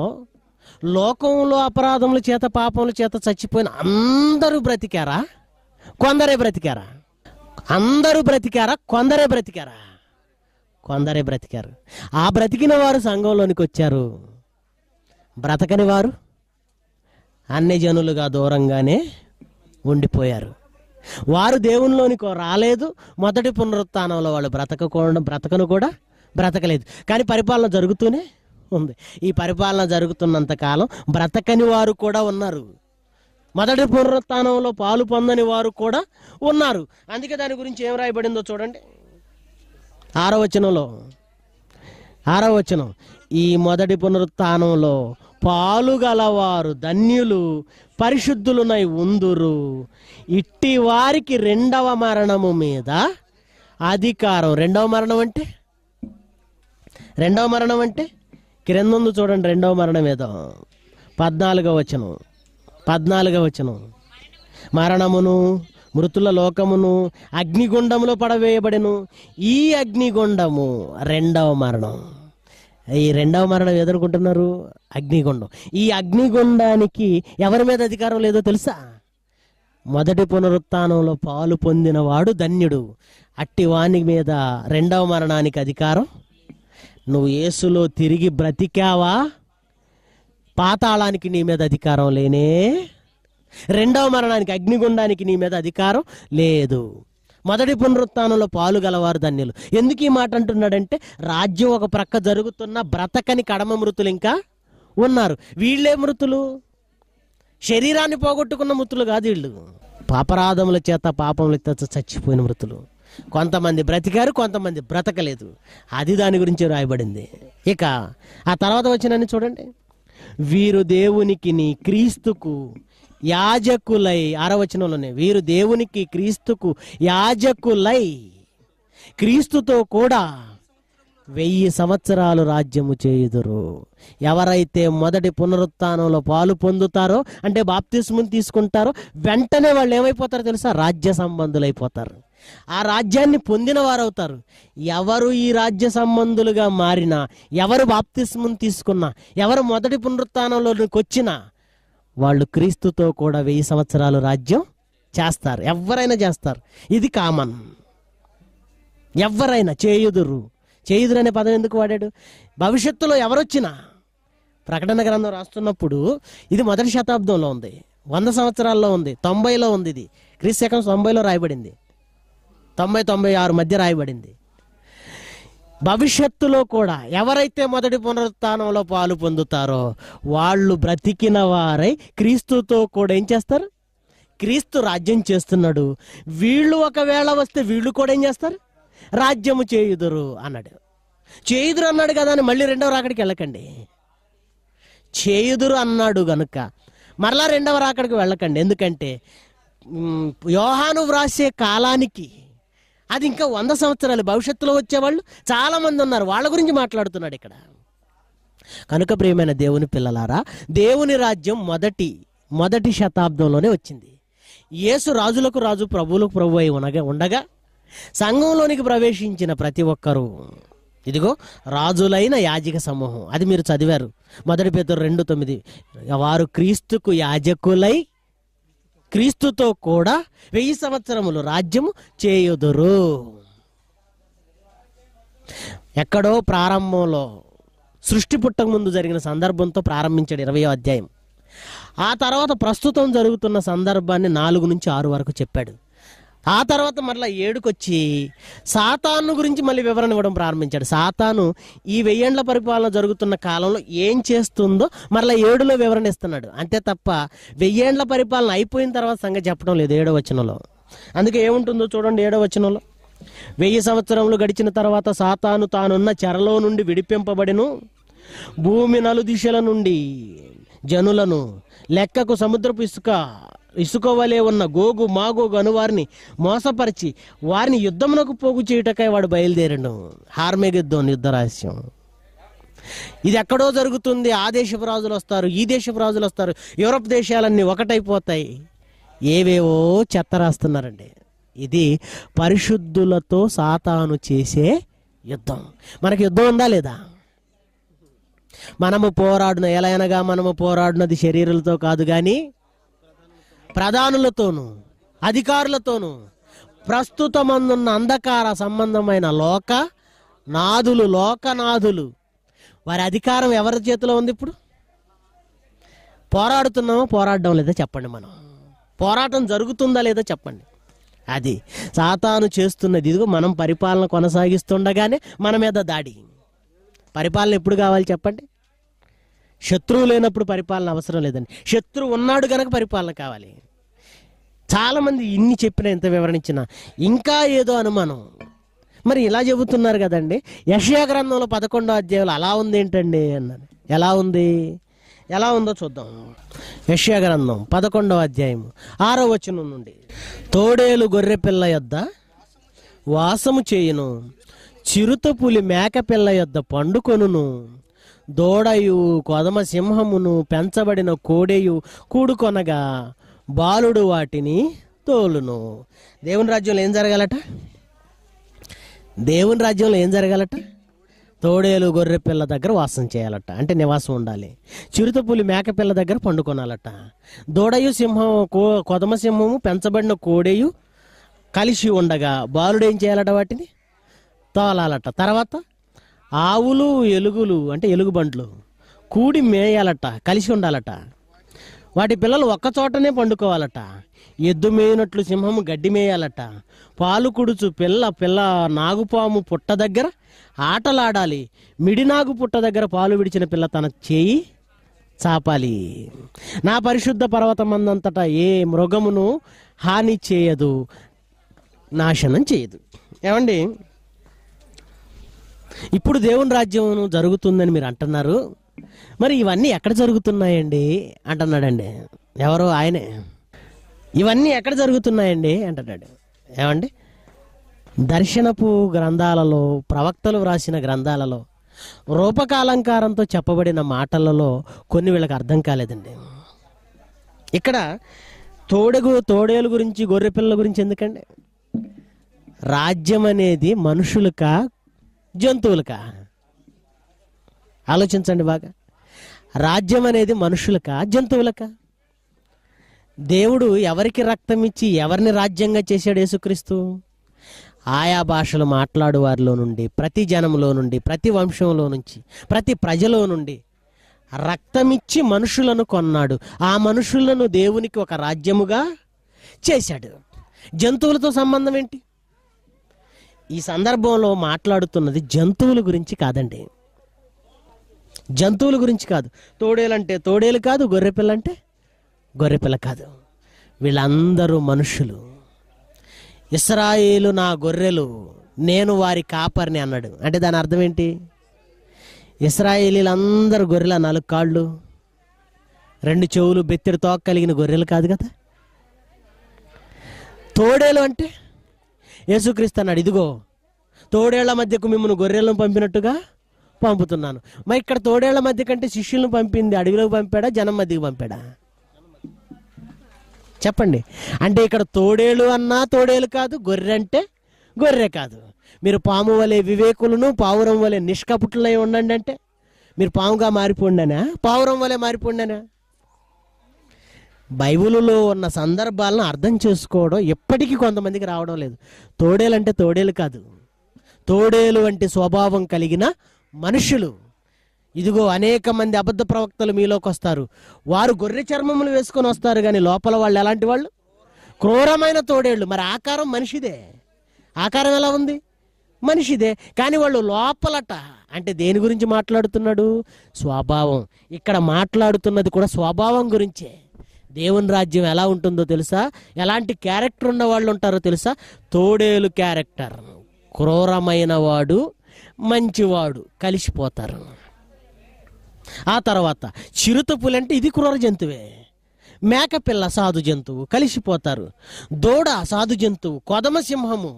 లోకంలో అపరాధముల చేత పాపముల చేత చచ్చిపోయిన అందరూ బ్రతికారా కొందరే బ్రతికారా అందరూ బ్రతికారా కొందరే బ్రతికారా కొందరే బ్రతికారు ఆ బ్రతికిన వారు సంఘంలోనికి వచ్చారు బ్రతకని వారు అన్ని జనులుగా దూరంగానే ఉండిపోయారు వారు దేవునిలోనికి రాలేదు మొదటి పునరుత్నంలో వాళ్ళు బ్రతకకుండా బ్రతకను కూడా బ్రతకలేదు కానీ పరిపాలన జరుగుతూనే ఉంది ఈ పరిపాలన జరుగుతున్నంత కాలం బ్రతకని వారు కూడా ఉన్నారు మొదటి పునరుత్నంలో పాలు పొందని వారు కూడా ఉన్నారు అందుకే దాని గురించి ఏం రాయబడిందో చూడండి ఆరో వచనంలో ఆరో వచనం ఈ మొదటి పునరుత్నంలో పాలు గలవారు ధన్యులు పరిశుద్ధులునై ఉందురు ఇట్టి వారికి రెండవ మరణము మీద అధికారం రెండవ మరణం అంటే రెండవ మరణం అంటే క్రిందందు చూడండి రెండవ మరణం ఏదో పద్నాలుగవ వచనం పద్నాలుగవ వచనం మరణమును మృతుల లోకమును అగ్నిగుండంలో పడవేయబడెను ఈ అగ్నిగుండము రెండవ మరణం ఈ రెండవ మరణం ఎదుర్కొంటున్నారు అగ్నిగుండం ఈ అగ్నిగుండానికి ఎవరి మీద అధికారం లేదో తెలుసా మొదటి పునరుత్నంలో పాలు పొందినవాడు ధన్యుడు అట్టి వాని మీద రెండవ మరణానికి అధికారం నువ్వు ఏసులో తిరిగి బ్రతికావా పాతాళానికి నీ మీద అధికారం లేనే రెండవ మరణానికి అగ్నిగుండానికి నీ మీద అధికారం లేదు మొదటి పునరుత్నంలో పాలు గలవారు ధన్యులు ఎందుకు ఈ మాట అంటున్నాడంటే రాజ్యం ఒక ప్రక్క జరుగుతున్న బ్రతకని కడమ మృతులు ఇంకా ఉన్నారు వీళ్ళే మృతులు శరీరాన్ని పోగొట్టుకున్న మృతులు కాదు వీళ్ళు పాపరాధముల చేత పాపముల చేత చచ్చిపోయిన మృతులు కొంతమంది బ్రతికారు కొంతమంది బ్రతకలేదు అది దాని గురించి రాయబడింది ఇక ఆ తర్వాత వచ్చినన్ని చూడండి వీరు దేవునికి క్రీస్తుకు యాజకులై ఆరవచనంలోనే వీరు దేవునికి క్రీస్తుకు యాజకులై క్రీస్తుతో కూడా వెయ్యి సంవత్సరాలు రాజ్యము చేయుదురు ఎవరైతే మొదటి పునరుత్నంలో పాలు పొందుతారో అంటే బాప్తిస్ము తీసుకుంటారో వెంటనే వాళ్ళు ఏమైపోతారో తెలుసా రాజ్య సంబంధులైపోతారు ఆ రాజ్యాన్ని పొందిన వారవుతారు ఎవరు ఈ రాజ్య సంబంధులుగా మారినా ఎవరు బాప్తిస్ముని తీసుకున్నా ఎవరు మొదటి పునరుత్నంలోకి వచ్చినా వాళ్ళు క్రీస్తుతో కూడా వెయ్యి సంవత్సరాలు రాజ్యం చేస్తారు ఎవరైనా చేస్తారు ఇది కామన్ ఎవరైనా చేయుదురు చేయుదురు అనే పదం ఎందుకు వాడాడు భవిష్యత్తులో ఎవరొచ్చినా ప్రకటన గ్రంథం రాస్తున్నప్పుడు ఇది మొదటి శతాబ్దంలో ఉంది వంద సంవత్సరాల్లో ఉంది తొంభైలో ఉంది ఇది క్రీస్తు శకం తొంభైలో రాయబడింది తొంభై తొంభై ఆరు మధ్య రాయబడింది భవిష్యత్తులో కూడా ఎవరైతే మొదటి పునరుత్నంలో పాలు పొందుతారో వాళ్ళు బ్రతికిన వారై క్రీస్తుతో కూడా ఏం చేస్తారు క్రీస్తు రాజ్యం చేస్తున్నాడు వీళ్ళు ఒకవేళ వస్తే వీళ్ళు కూడా ఏం చేస్తారు రాజ్యము చేయుదురు అన్నాడు చేయుదురు అన్నాడు కదా అని మళ్ళీ రెండవ రాకడికి వెళ్ళకండి చేయుదురు అన్నాడు గనుక మరలా రెండవ రాకడికి వెళ్ళకండి ఎందుకంటే యోహాను వ్రాసే కాలానికి అది ఇంకా వంద సంవత్సరాలు భవిష్యత్తులో వచ్చేవాళ్ళు చాలామంది ఉన్నారు వాళ్ళ గురించి మాట్లాడుతున్నాడు ఇక్కడ కనుక ప్రియమైన దేవుని పిల్లలారా దేవుని రాజ్యం మొదటి మొదటి శతాబ్దంలోనే వచ్చింది యేసు రాజులకు రాజు ప్రభువులకు ప్రభు అయి ఉండగా ఉండగా సంఘంలోనికి ప్రవేశించిన ప్రతి ఒక్కరూ ఇదిగో రాజులైన యాజక సమూహం అది మీరు చదివారు మొదటి పేదరు రెండు తొమ్మిది వారు క్రీస్తుకు యాజకులై క్రీస్తుతో కూడా వెయ్యి సంవత్సరములు రాజ్యము చేయుదురు ఎక్కడో ప్రారంభంలో సృష్టి పుట్టక ముందు జరిగిన సందర్భంతో ప్రారంభించాడు ఇరవయో అధ్యాయం ఆ తర్వాత ప్రస్తుతం జరుగుతున్న సందర్భాన్ని నాలుగు నుంచి ఆరు వరకు చెప్పాడు ఆ తర్వాత మళ్ళీ ఏడుకొచ్చి సాతాను గురించి మళ్ళీ వివరణ ఇవ్వడం ప్రారంభించాడు సాతాను ఈ వెయ్యేండ్ల పరిపాలన జరుగుతున్న కాలంలో ఏం చేస్తుందో మళ్ళీ ఏడులో వివరణ ఇస్తున్నాడు అంతే తప్ప వెయ్యేండ్ల పరిపాలన అయిపోయిన తర్వాత సంగతి చెప్పడం లేదు ఏడో వచనంలో అందుకే ఏముంటుందో చూడండి ఏడో వచనంలో వెయ్యి సంవత్సరంలో గడిచిన తర్వాత సాతాను తానున్న చెరలో నుండి విడిపింపబడిను భూమి నలుదిశల నుండి జనులను లెక్కకు సముద్రపు ఇసుక ఇసుకోవలే ఉన్న గోగు మాగోగు వారిని మోసపరిచి వారిని యుద్ధమునకు పోగు చేయుటకై వాడు బయలుదేరను హార్మేగిద్దోన్ యుద్ధ రహస్యం ఇది ఎక్కడో జరుగుతుంది ఆ దేశపు రాజులు వస్తారు ఈ దేశపు రాజులు వస్తారు యూరప్ దేశాలన్నీ ఒకటైపోతాయి ఏవేవో చెత్త రాస్తున్నారండి ఇది పరిశుద్ధులతో సాతాను చేసే యుద్ధం మనకి యుద్ధం ఉందా లేదా మనము పోరాడున ఎలా అనగా మనము పోరాడినది శరీరాలతో కాదు కానీ ప్రధానులతోనూ అధికారులతోనూ ప్రస్తుతమందున్న అంధకార సంబంధమైన లోక నాదులు లోకనాథులు వారి అధికారం ఎవరి చేతిలో ఉంది ఇప్పుడు పోరాడుతున్నామో పోరాడడం లేదా చెప్పండి మనం పోరాటం జరుగుతుందా లేదా చెప్పండి అది సాతాను చేస్తున్నది ఇదిగో మనం పరిపాలన కొనసాగిస్తుండగానే మన మీద దాడి పరిపాలన ఎప్పుడు కావాలి చెప్పండి శత్రువు లేనప్పుడు పరిపాలన అవసరం లేదండి శత్రువు ఉన్నాడు కనుక పరిపాలన కావాలి చాలామంది ఇన్ని చెప్పిన ఎంత వివరించిన ఇంకా ఏదో అనుమానం మరి ఇలా చెబుతున్నారు కదండి యషియా గ్రంథంలో పదకొండో అధ్యాయులు అలా ఉంది ఏంటండి అన్నది ఎలా ఉంది ఎలా ఉందో చూద్దాం యషయా గ్రంథం పదకొండవ అధ్యాయము ఆరో వచనం నుండి తోడేలు పిల్ల యొద్ద వాసము చేయును చిరుతపులి మేకపిల్ల యొద్ద పండుకొనును దోడయు కొదమ సింహమును పెంచబడిన కోడేయు కూడుకొనగా బాలుడు వాటిని తోలును దేవుని రాజ్యంలో ఏం జరగాలట దేవుని రాజ్యంలో ఏం జరగాలట తోడేలు గొర్రె పిల్ల దగ్గర వాసం చేయాలట అంటే నివాసం ఉండాలి చిరుతపులి మేకపిల్ల దగ్గర పండుకొనాలట దూడయు సింహం కో కొదమ సింహము పెంచబడిన కోడేయు కలిసి ఉండగా బాలుడు ఏం చేయాలట వాటిని తోలాలట తర్వాత ఆవులు ఎలుగులు అంటే ఎలుగుబంట్లు కూడి మేయాలట కలిసి ఉండాలట వాటి పిల్లలు ఒక్కచోటనే పండుకోవాలట ఎద్దు మేయినట్లు సింహము గడ్డి మేయాలట పాలు కుడుచు పిల్ల పిల్ల నాగుపాము పుట్ట దగ్గర ఆటలాడాలి మిడినాగు పుట్ట దగ్గర పాలు విడిచిన పిల్ల తన చేయి చాపాలి నా పరిశుద్ధ పర్వతమందంతటా ఏ మృగమును హాని చేయదు నాశనం చేయదు ఏమండి ఇప్పుడు దేవుని రాజ్యమును జరుగుతుందని మీరు అంటున్నారు మరి ఇవన్నీ ఎక్కడ జరుగుతున్నాయండి అంటున్నాడండి ఎవరు ఆయనే ఇవన్నీ ఎక్కడ జరుగుతున్నాయండి అంటున్నాడు ఏమండి దర్శనపు గ్రంథాలలో ప్రవక్తలు వ్రాసిన గ్రంథాలలో రూపకాలంకారంతో చెప్పబడిన మాటలలో కొన్ని వీళ్ళకి అర్థం కాలేదండి ఇక్కడ తోడగు తోడేలు గురించి గొర్రెపిల్లల గురించి ఎందుకండి రాజ్యం అనేది మనుషులకా జంతువులకా ఆలోచించండి బాగా రాజ్యం అనేది మనుషులక జంతువులక దేవుడు ఎవరికి రక్తం ఇచ్చి ఎవరిని రాజ్యంగా చేశాడు యేసుక్రీస్తు ఆయా భాషలు మాట్లాడు వారిలో నుండి ప్రతి జనంలో నుండి ప్రతి వంశంలో నుంచి ప్రతి ప్రజలో నుండి రక్తమిచ్చి మనుషులను కొన్నాడు ఆ మనుషులను దేవునికి ఒక రాజ్యముగా చేశాడు జంతువులతో సంబంధం ఏంటి ఈ సందర్భంలో మాట్లాడుతున్నది జంతువుల గురించి కాదండి జంతువుల గురించి కాదు తోడేలంటే తోడేలు కాదు గొర్రెపిల్ల అంటే గొర్రెపిల్ల కాదు వీళ్ళందరూ మనుషులు ఇస్రాయిలు నా గొర్రెలు నేను వారి కాపర్ని అన్నాడు అంటే దాని అర్థం ఏంటి ఇస్రాయిలీలందరూ గొర్రెల నాలుగు కాళ్ళు రెండు చెవులు బెత్తిడి తోక కలిగిన గొర్రెలు కాదు కదా తోడేలు అంటే యేసుక్రీస్తు అన్నాడు ఇదిగో తోడేళ్ల మధ్యకు మిమ్మల్ని గొర్రెలను పంపినట్టుగా పంపుతున్నాను మరి ఇక్కడ తోడేళ్ల మధ్య కంటే శిష్యులను పంపింది అడవిలోకి పంపాడా జనం మధ్యకి పంపాడా చెప్పండి అంటే ఇక్కడ తోడేలు అన్నా తోడేలు కాదు గొర్రె అంటే గొర్రె కాదు మీరు పాము వలె వివేకులను పావురం వలె నిష్కపుట్లై ఉండండి అంటే మీరు పాముగా మారిపోండానా పావురం వలె మారిపోండానా బైబిల్లో ఉన్న సందర్భాలను అర్థం చేసుకోవడం ఎప్పటికీ కొంతమందికి రావడం లేదు తోడేలు అంటే తోడేలు కాదు తోడేలు వంటి స్వభావం కలిగిన మనుషులు ఇదిగో అనేక మంది అబద్ధ ప్రవక్తలు మీలోకి వస్తారు వారు గొర్రె చర్మములు వేసుకొని వస్తారు కానీ లోపల వాళ్ళు ఎలాంటి వాళ్ళు క్రూరమైన తోడేళ్ళు మరి ఆకారం మనిషిదే ఆకారం ఎలా ఉంది మనిషిదే కానీ వాళ్ళు లోపలట అంటే దేని గురించి మాట్లాడుతున్నాడు స్వభావం ఇక్కడ మాట్లాడుతున్నది కూడా స్వభావం గురించే దేవుని రాజ్యం ఎలా ఉంటుందో తెలుసా ఎలాంటి క్యారెక్టర్ ఉన్న వాళ్ళు ఉంటారో తెలుసా తోడేలు క్యారెక్టర్ క్రూరమైన వాడు మంచివాడు కలిసిపోతారు ఆ తర్వాత చిరుతపులు అంటే ఇది క్రూర జంతువే మేకపిల్ల సాధు జంతువు కలిసిపోతారు దూడ సాధు జంతువు కొదమసింహము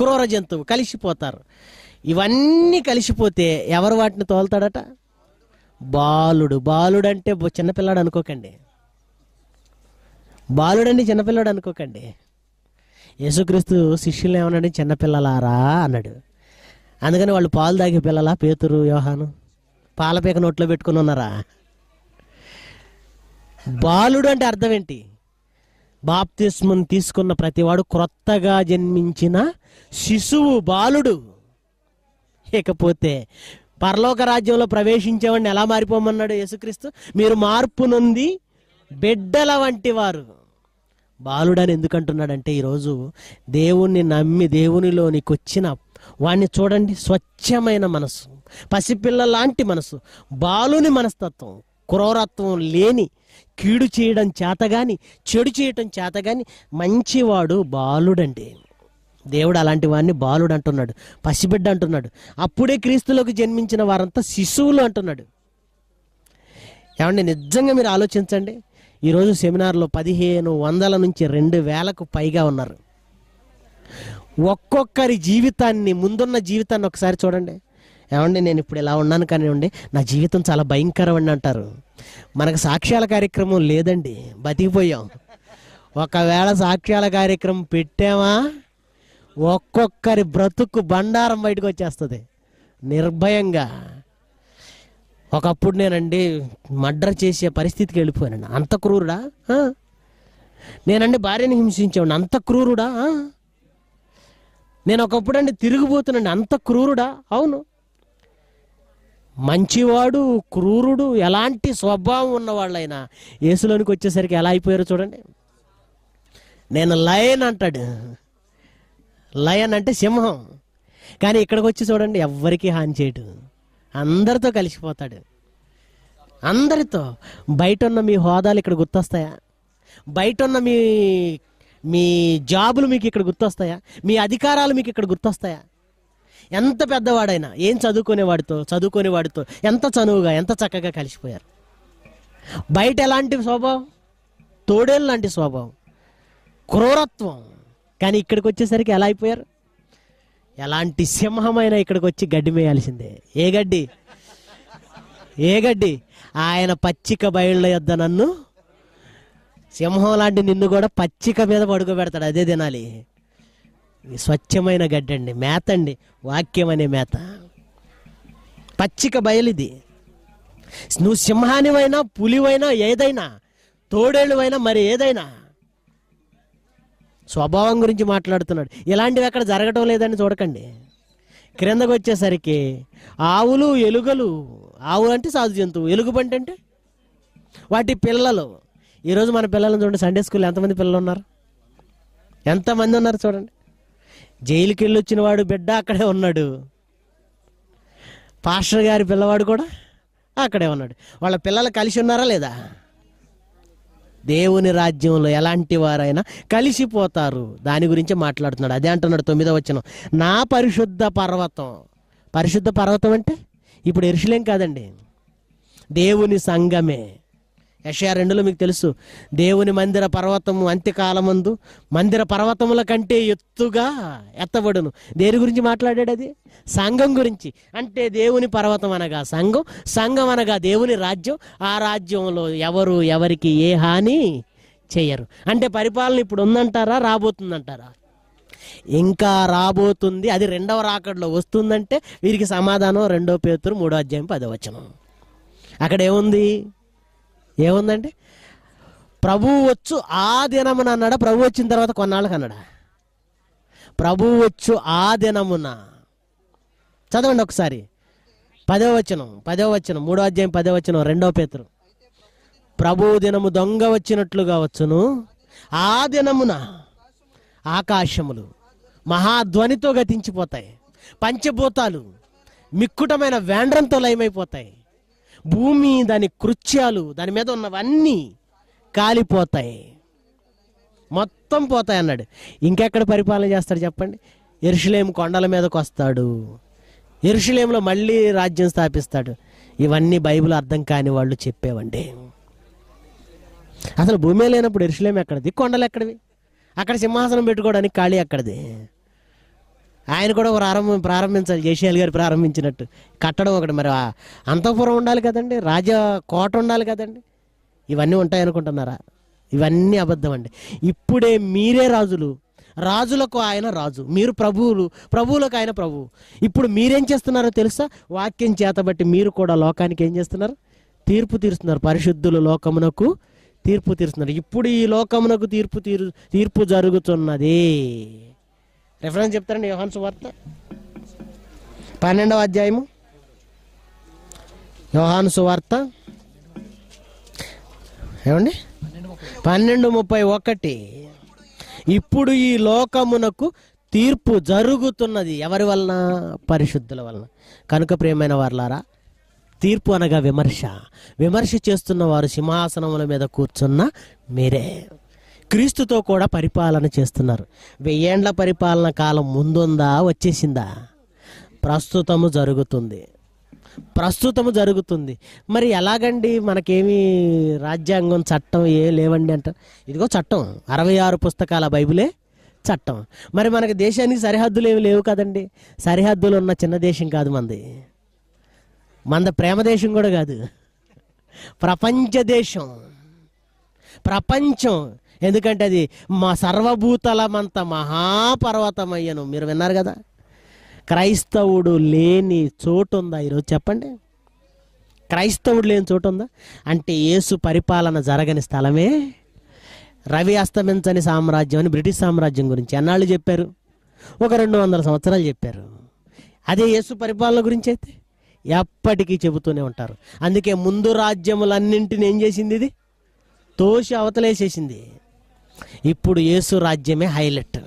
క్రూర జంతువు కలిసిపోతారు ఇవన్నీ కలిసిపోతే ఎవరు వాటిని తోలుతాడట బాలుడు బాలుడు అంటే చిన్నపిల్లాడు అనుకోకండి బాలుడండి చిన్నపిల్లాడు అనుకోకండి యేసుక్రీస్తు శిష్యులు ఏమన్నాడు చిన్నపిల్లలారా అన్నాడు అందుకని వాళ్ళు పాలు తాగే పిల్లలా పేతురు యోహాను పాలపీక నోట్లో పెట్టుకుని ఉన్నారా బాలుడు అంటే అర్థం ఏంటి బాప్తిస్మును తీసుకున్న ప్రతివాడు క్రొత్తగా జన్మించిన శిశువు బాలుడు ఇకపోతే పరలోక రాజ్యంలో ప్రవేశించేవాడిని ఎలా మారిపోమన్నాడు యేసుక్రీస్తు మీరు మార్పు నొంది బిడ్డల వంటి వారు బాలుడని ఎందుకంటున్నాడంటే ఈరోజు దేవుణ్ణి నమ్మి దేవునిలోనికి వచ్చిన వాడిని చూడండి స్వచ్ఛమైన మనసు పసిపిల్ల లాంటి మనసు బాలుని మనస్తత్వం క్రూరత్వం లేని కీడు చేయడం చేత కాని చెడు చేయడం చేత కాని మంచివాడు బాలుడండి దేవుడు అలాంటి వాడిని బాలుడు అంటున్నాడు పసిబిడ్డ అంటున్నాడు అప్పుడే క్రీస్తులకు జన్మించిన వారంతా శిశువులు అంటున్నాడు ఏమండి నిజంగా మీరు ఆలోచించండి ఈరోజు సెమినార్లో పదిహేను వందల నుంచి రెండు వేలకు పైగా ఉన్నారు ఒక్కొక్కరి జీవితాన్ని ముందున్న జీవితాన్ని ఒకసారి చూడండి ఏమండి నేను ఇప్పుడు ఇలా ఉన్నాను కానివ్వండి నా జీవితం చాలా భయంకరం అంటారు మనకు సాక్ష్యాల కార్యక్రమం లేదండి బతికిపోయాం ఒకవేళ సాక్ష్యాల కార్యక్రమం పెట్టామా ఒక్కొక్కరి బ్రతుకు బండారం బయటకు వచ్చేస్తుంది నిర్భయంగా ఒకప్పుడు నేనండి మర్డర్ చేసే పరిస్థితికి వెళ్ళిపోయానండి అంత క్రూరుడా నేనండి భార్యని హింసించేవాడిని అంత క్రూరుడా నేను ఒకప్పుడు అండి తిరిగిపోతున్నాను అంత క్రూరుడా అవును మంచివాడు క్రూరుడు ఎలాంటి స్వభావం ఉన్నవాళ్ళైనా ఏసులోనికి వచ్చేసరికి ఎలా అయిపోయారో చూడండి నేను లయన్ అంటాడు లయన్ అంటే సింహం కానీ ఇక్కడికి వచ్చి చూడండి ఎవ్వరికీ హాని చేయడు అందరితో కలిసిపోతాడు అందరితో బయట ఉన్న మీ హోదాలు ఇక్కడ గుర్తొస్తాయా బయట ఉన్న మీ మీ జాబులు మీకు ఇక్కడ గుర్తొస్తాయా మీ అధికారాలు మీకు ఇక్కడ గుర్తొస్తాయా ఎంత పెద్దవాడైనా ఏం చదువుకునేవాడితో చదువుకునేవాడితో ఎంత చనువుగా ఎంత చక్కగా కలిసిపోయారు బయట ఎలాంటి స్వభావం తోడేలు లాంటి స్వభావం క్రూరత్వం కానీ ఇక్కడికి వచ్చేసరికి ఎలా అయిపోయారు ఎలాంటి సింహమైన ఇక్కడికి వచ్చి గడ్డి మేయాల్సిందే ఏ గడ్డి ఏ గడ్డి ఆయన పచ్చిక బయళ్ళ యొద్ద నన్ను సింహం లాంటి నిన్ను కూడా పచ్చిక మీద పడుకోబెడతాడు అదే తినాలి స్వచ్ఛమైన గడ్డండి మేత అండి వాక్యం అనే మేత పచ్చిక బయలుది నువ్వు సింహానివైనా పులివైనా ఏదైనా తోడేళ్ళువైనా మరి ఏదైనా స్వభావం గురించి మాట్లాడుతున్నాడు ఇలాంటివి ఎక్కడ జరగటం లేదని చూడకండి క్రిందకు వచ్చేసరికి ఆవులు ఎలుగలు ఆవులు అంటే సాధు జంతువు ఎలుగుబంటి అంటే వాటి పిల్లలు ఈరోజు మన పిల్లలను చూడండి సండే స్కూల్ ఎంతమంది పిల్లలు ఉన్నారు ఎంతమంది ఉన్నారు చూడండి జైలుకి వెళ్ళి వచ్చిన వాడు బిడ్డ అక్కడే ఉన్నాడు పాస్టర్ గారి పిల్లవాడు కూడా అక్కడే ఉన్నాడు వాళ్ళ పిల్లలు కలిసి ఉన్నారా లేదా దేవుని రాజ్యంలో ఎలాంటి వారైనా కలిసిపోతారు దాని గురించి మాట్లాడుతున్నాడు అదే అంటున్నాడు తొమ్మిదో వచ్చిన నా పరిశుద్ధ పర్వతం పరిశుద్ధ పర్వతం అంటే ఇప్పుడు ఎరుషులేం కాదండి దేవుని సంఘమే యషయా రెండులో మీకు తెలుసు దేవుని మందిర పర్వతము అంత్యకాలమందు మందిర పర్వతముల కంటే ఎత్తుగా ఎత్తబడును దేని గురించి మాట్లాడాడు అది సంఘం గురించి అంటే దేవుని పర్వతం అనగా సంఘం సంఘం అనగా దేవుని రాజ్యం ఆ రాజ్యంలో ఎవరు ఎవరికి ఏ హాని చేయరు అంటే పరిపాలన ఇప్పుడు ఉందంటారా రాబోతుందంటారా ఇంకా రాబోతుంది అది రెండవ రాకడ్లో వస్తుందంటే వీరికి సమాధానం రెండో పేతురు మూడో అధ్యాయం పదవచనం అక్కడ ఏముంది ఏముందండి ప్రభువు వచ్చు ఆ దినమున అన్నాడా ప్రభు వచ్చిన తర్వాత కొన్నాళ్ళకి అన్నాడా ప్రభువు వచ్చు ఆ దినమున చదవండి ఒకసారి పదో వచనం పదో వచనం మూడో అధ్యాయం పదో వచనం రెండో పేతురు ప్రభు దినము దొంగ వచ్చినట్లుగా వచ్చును ఆ దినమున ఆకాశములు మహాధ్వనితో గతించిపోతాయి పంచభూతాలు మిక్కుటమైన వేండ్రంతో లయమైపోతాయి భూమి దాని కృత్యాలు దాని మీద ఉన్నవన్నీ కాలిపోతాయి మొత్తం పోతాయి అన్నాడు ఇంకెక్కడ పరిపాలన చేస్తాడు చెప్పండి ఎరుషులేం కొండల మీదకు వస్తాడు ఎరుషులేంలో మళ్ళీ రాజ్యం స్థాపిస్తాడు ఇవన్నీ బైబిల్ అర్థం కాని వాళ్ళు చెప్పేవండి అసలు భూమి లేనప్పుడు ఎరుషులేం ఎక్కడది కొండలు ఎక్కడివి అక్కడ సింహాసనం పెట్టుకోవడానికి ఖాళీ ఎక్కడది ఆయన కూడా ప్రారంభం ప్రారంభించాలి జయశాల్ గారు ప్రారంభించినట్టు కట్టడం ఒకటి మరి అంతఃపురం ఉండాలి కదండి రాజ కోట ఉండాలి కదండి ఇవన్నీ ఉంటాయనుకుంటున్నారా ఇవన్నీ అబద్ధం అండి ఇప్పుడే మీరే రాజులు రాజులకు ఆయన రాజు మీరు ప్రభువులు ప్రభువులకు ఆయన ప్రభువు ఇప్పుడు మీరేం చేస్తున్నారో తెలుసా వాక్యం చేతబట్టి మీరు కూడా లోకానికి ఏం చేస్తున్నారు తీర్పు తీరుస్తున్నారు పరిశుద్ధులు లోకమునకు తీర్పు తీరుస్తున్నారు ఇప్పుడు ఈ లోకమునకు తీర్పు తీరు తీర్పు జరుగుతున్నది రెఫరెన్స్ చెప్తారండి యోహాన్ సువార్త పన్నెండవ అధ్యాయము యోహాను సువార్త ఏమండి పన్నెండు ముప్పై ఒకటి ఇప్పుడు ఈ లోకమునకు తీర్పు జరుగుతున్నది ఎవరి వలన పరిశుద్ధుల వలన కనుక ప్రియమైన వారులారా తీర్పు అనగా విమర్శ విమర్శ చేస్తున్న వారు సింహాసనముల మీద కూర్చున్న మీరే క్రీస్తుతో కూడా పరిపాలన చేస్తున్నారు వెయ్యేండ్ల పరిపాలన కాలం ముందుందా వచ్చేసిందా ప్రస్తుతము జరుగుతుంది ప్రస్తుతము జరుగుతుంది మరి ఎలాగండి మనకేమి రాజ్యాంగం చట్టం ఏ లేవండి అంటారు ఇదిగో చట్టం అరవై ఆరు పుస్తకాల బైబిలే చట్టం మరి మనకి దేశానికి సరిహద్దులు ఏమి లేవు కదండి సరిహద్దులు ఉన్న చిన్న దేశం కాదు మంది మంద ప్రేమ దేశం కూడా కాదు ప్రపంచ దేశం ప్రపంచం ఎందుకంటే అది మా సర్వభూతలమంత మహాపర్వతమయ్యను మీరు విన్నారు కదా క్రైస్తవుడు లేని చోటు ఉందా ఈరోజు చెప్పండి క్రైస్తవుడు లేని చోటు ఉందా అంటే యేసు పరిపాలన జరగని స్థలమే రవి అస్తమించని సామ్రాజ్యం అని బ్రిటిష్ సామ్రాజ్యం గురించి ఎన్నాళ్ళు చెప్పారు ఒక రెండు వందల సంవత్సరాలు చెప్పారు అదే యేసు పరిపాలన గురించి అయితే ఎప్పటికీ చెబుతూనే ఉంటారు అందుకే ముందు రాజ్యములన్నింటిని ఏం చేసింది ఇది తోసి అవతలేసేసింది ఇప్పుడు యేసు రాజ్యమే హైలైట్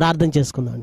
ప్రార్థన చేసుకుందాం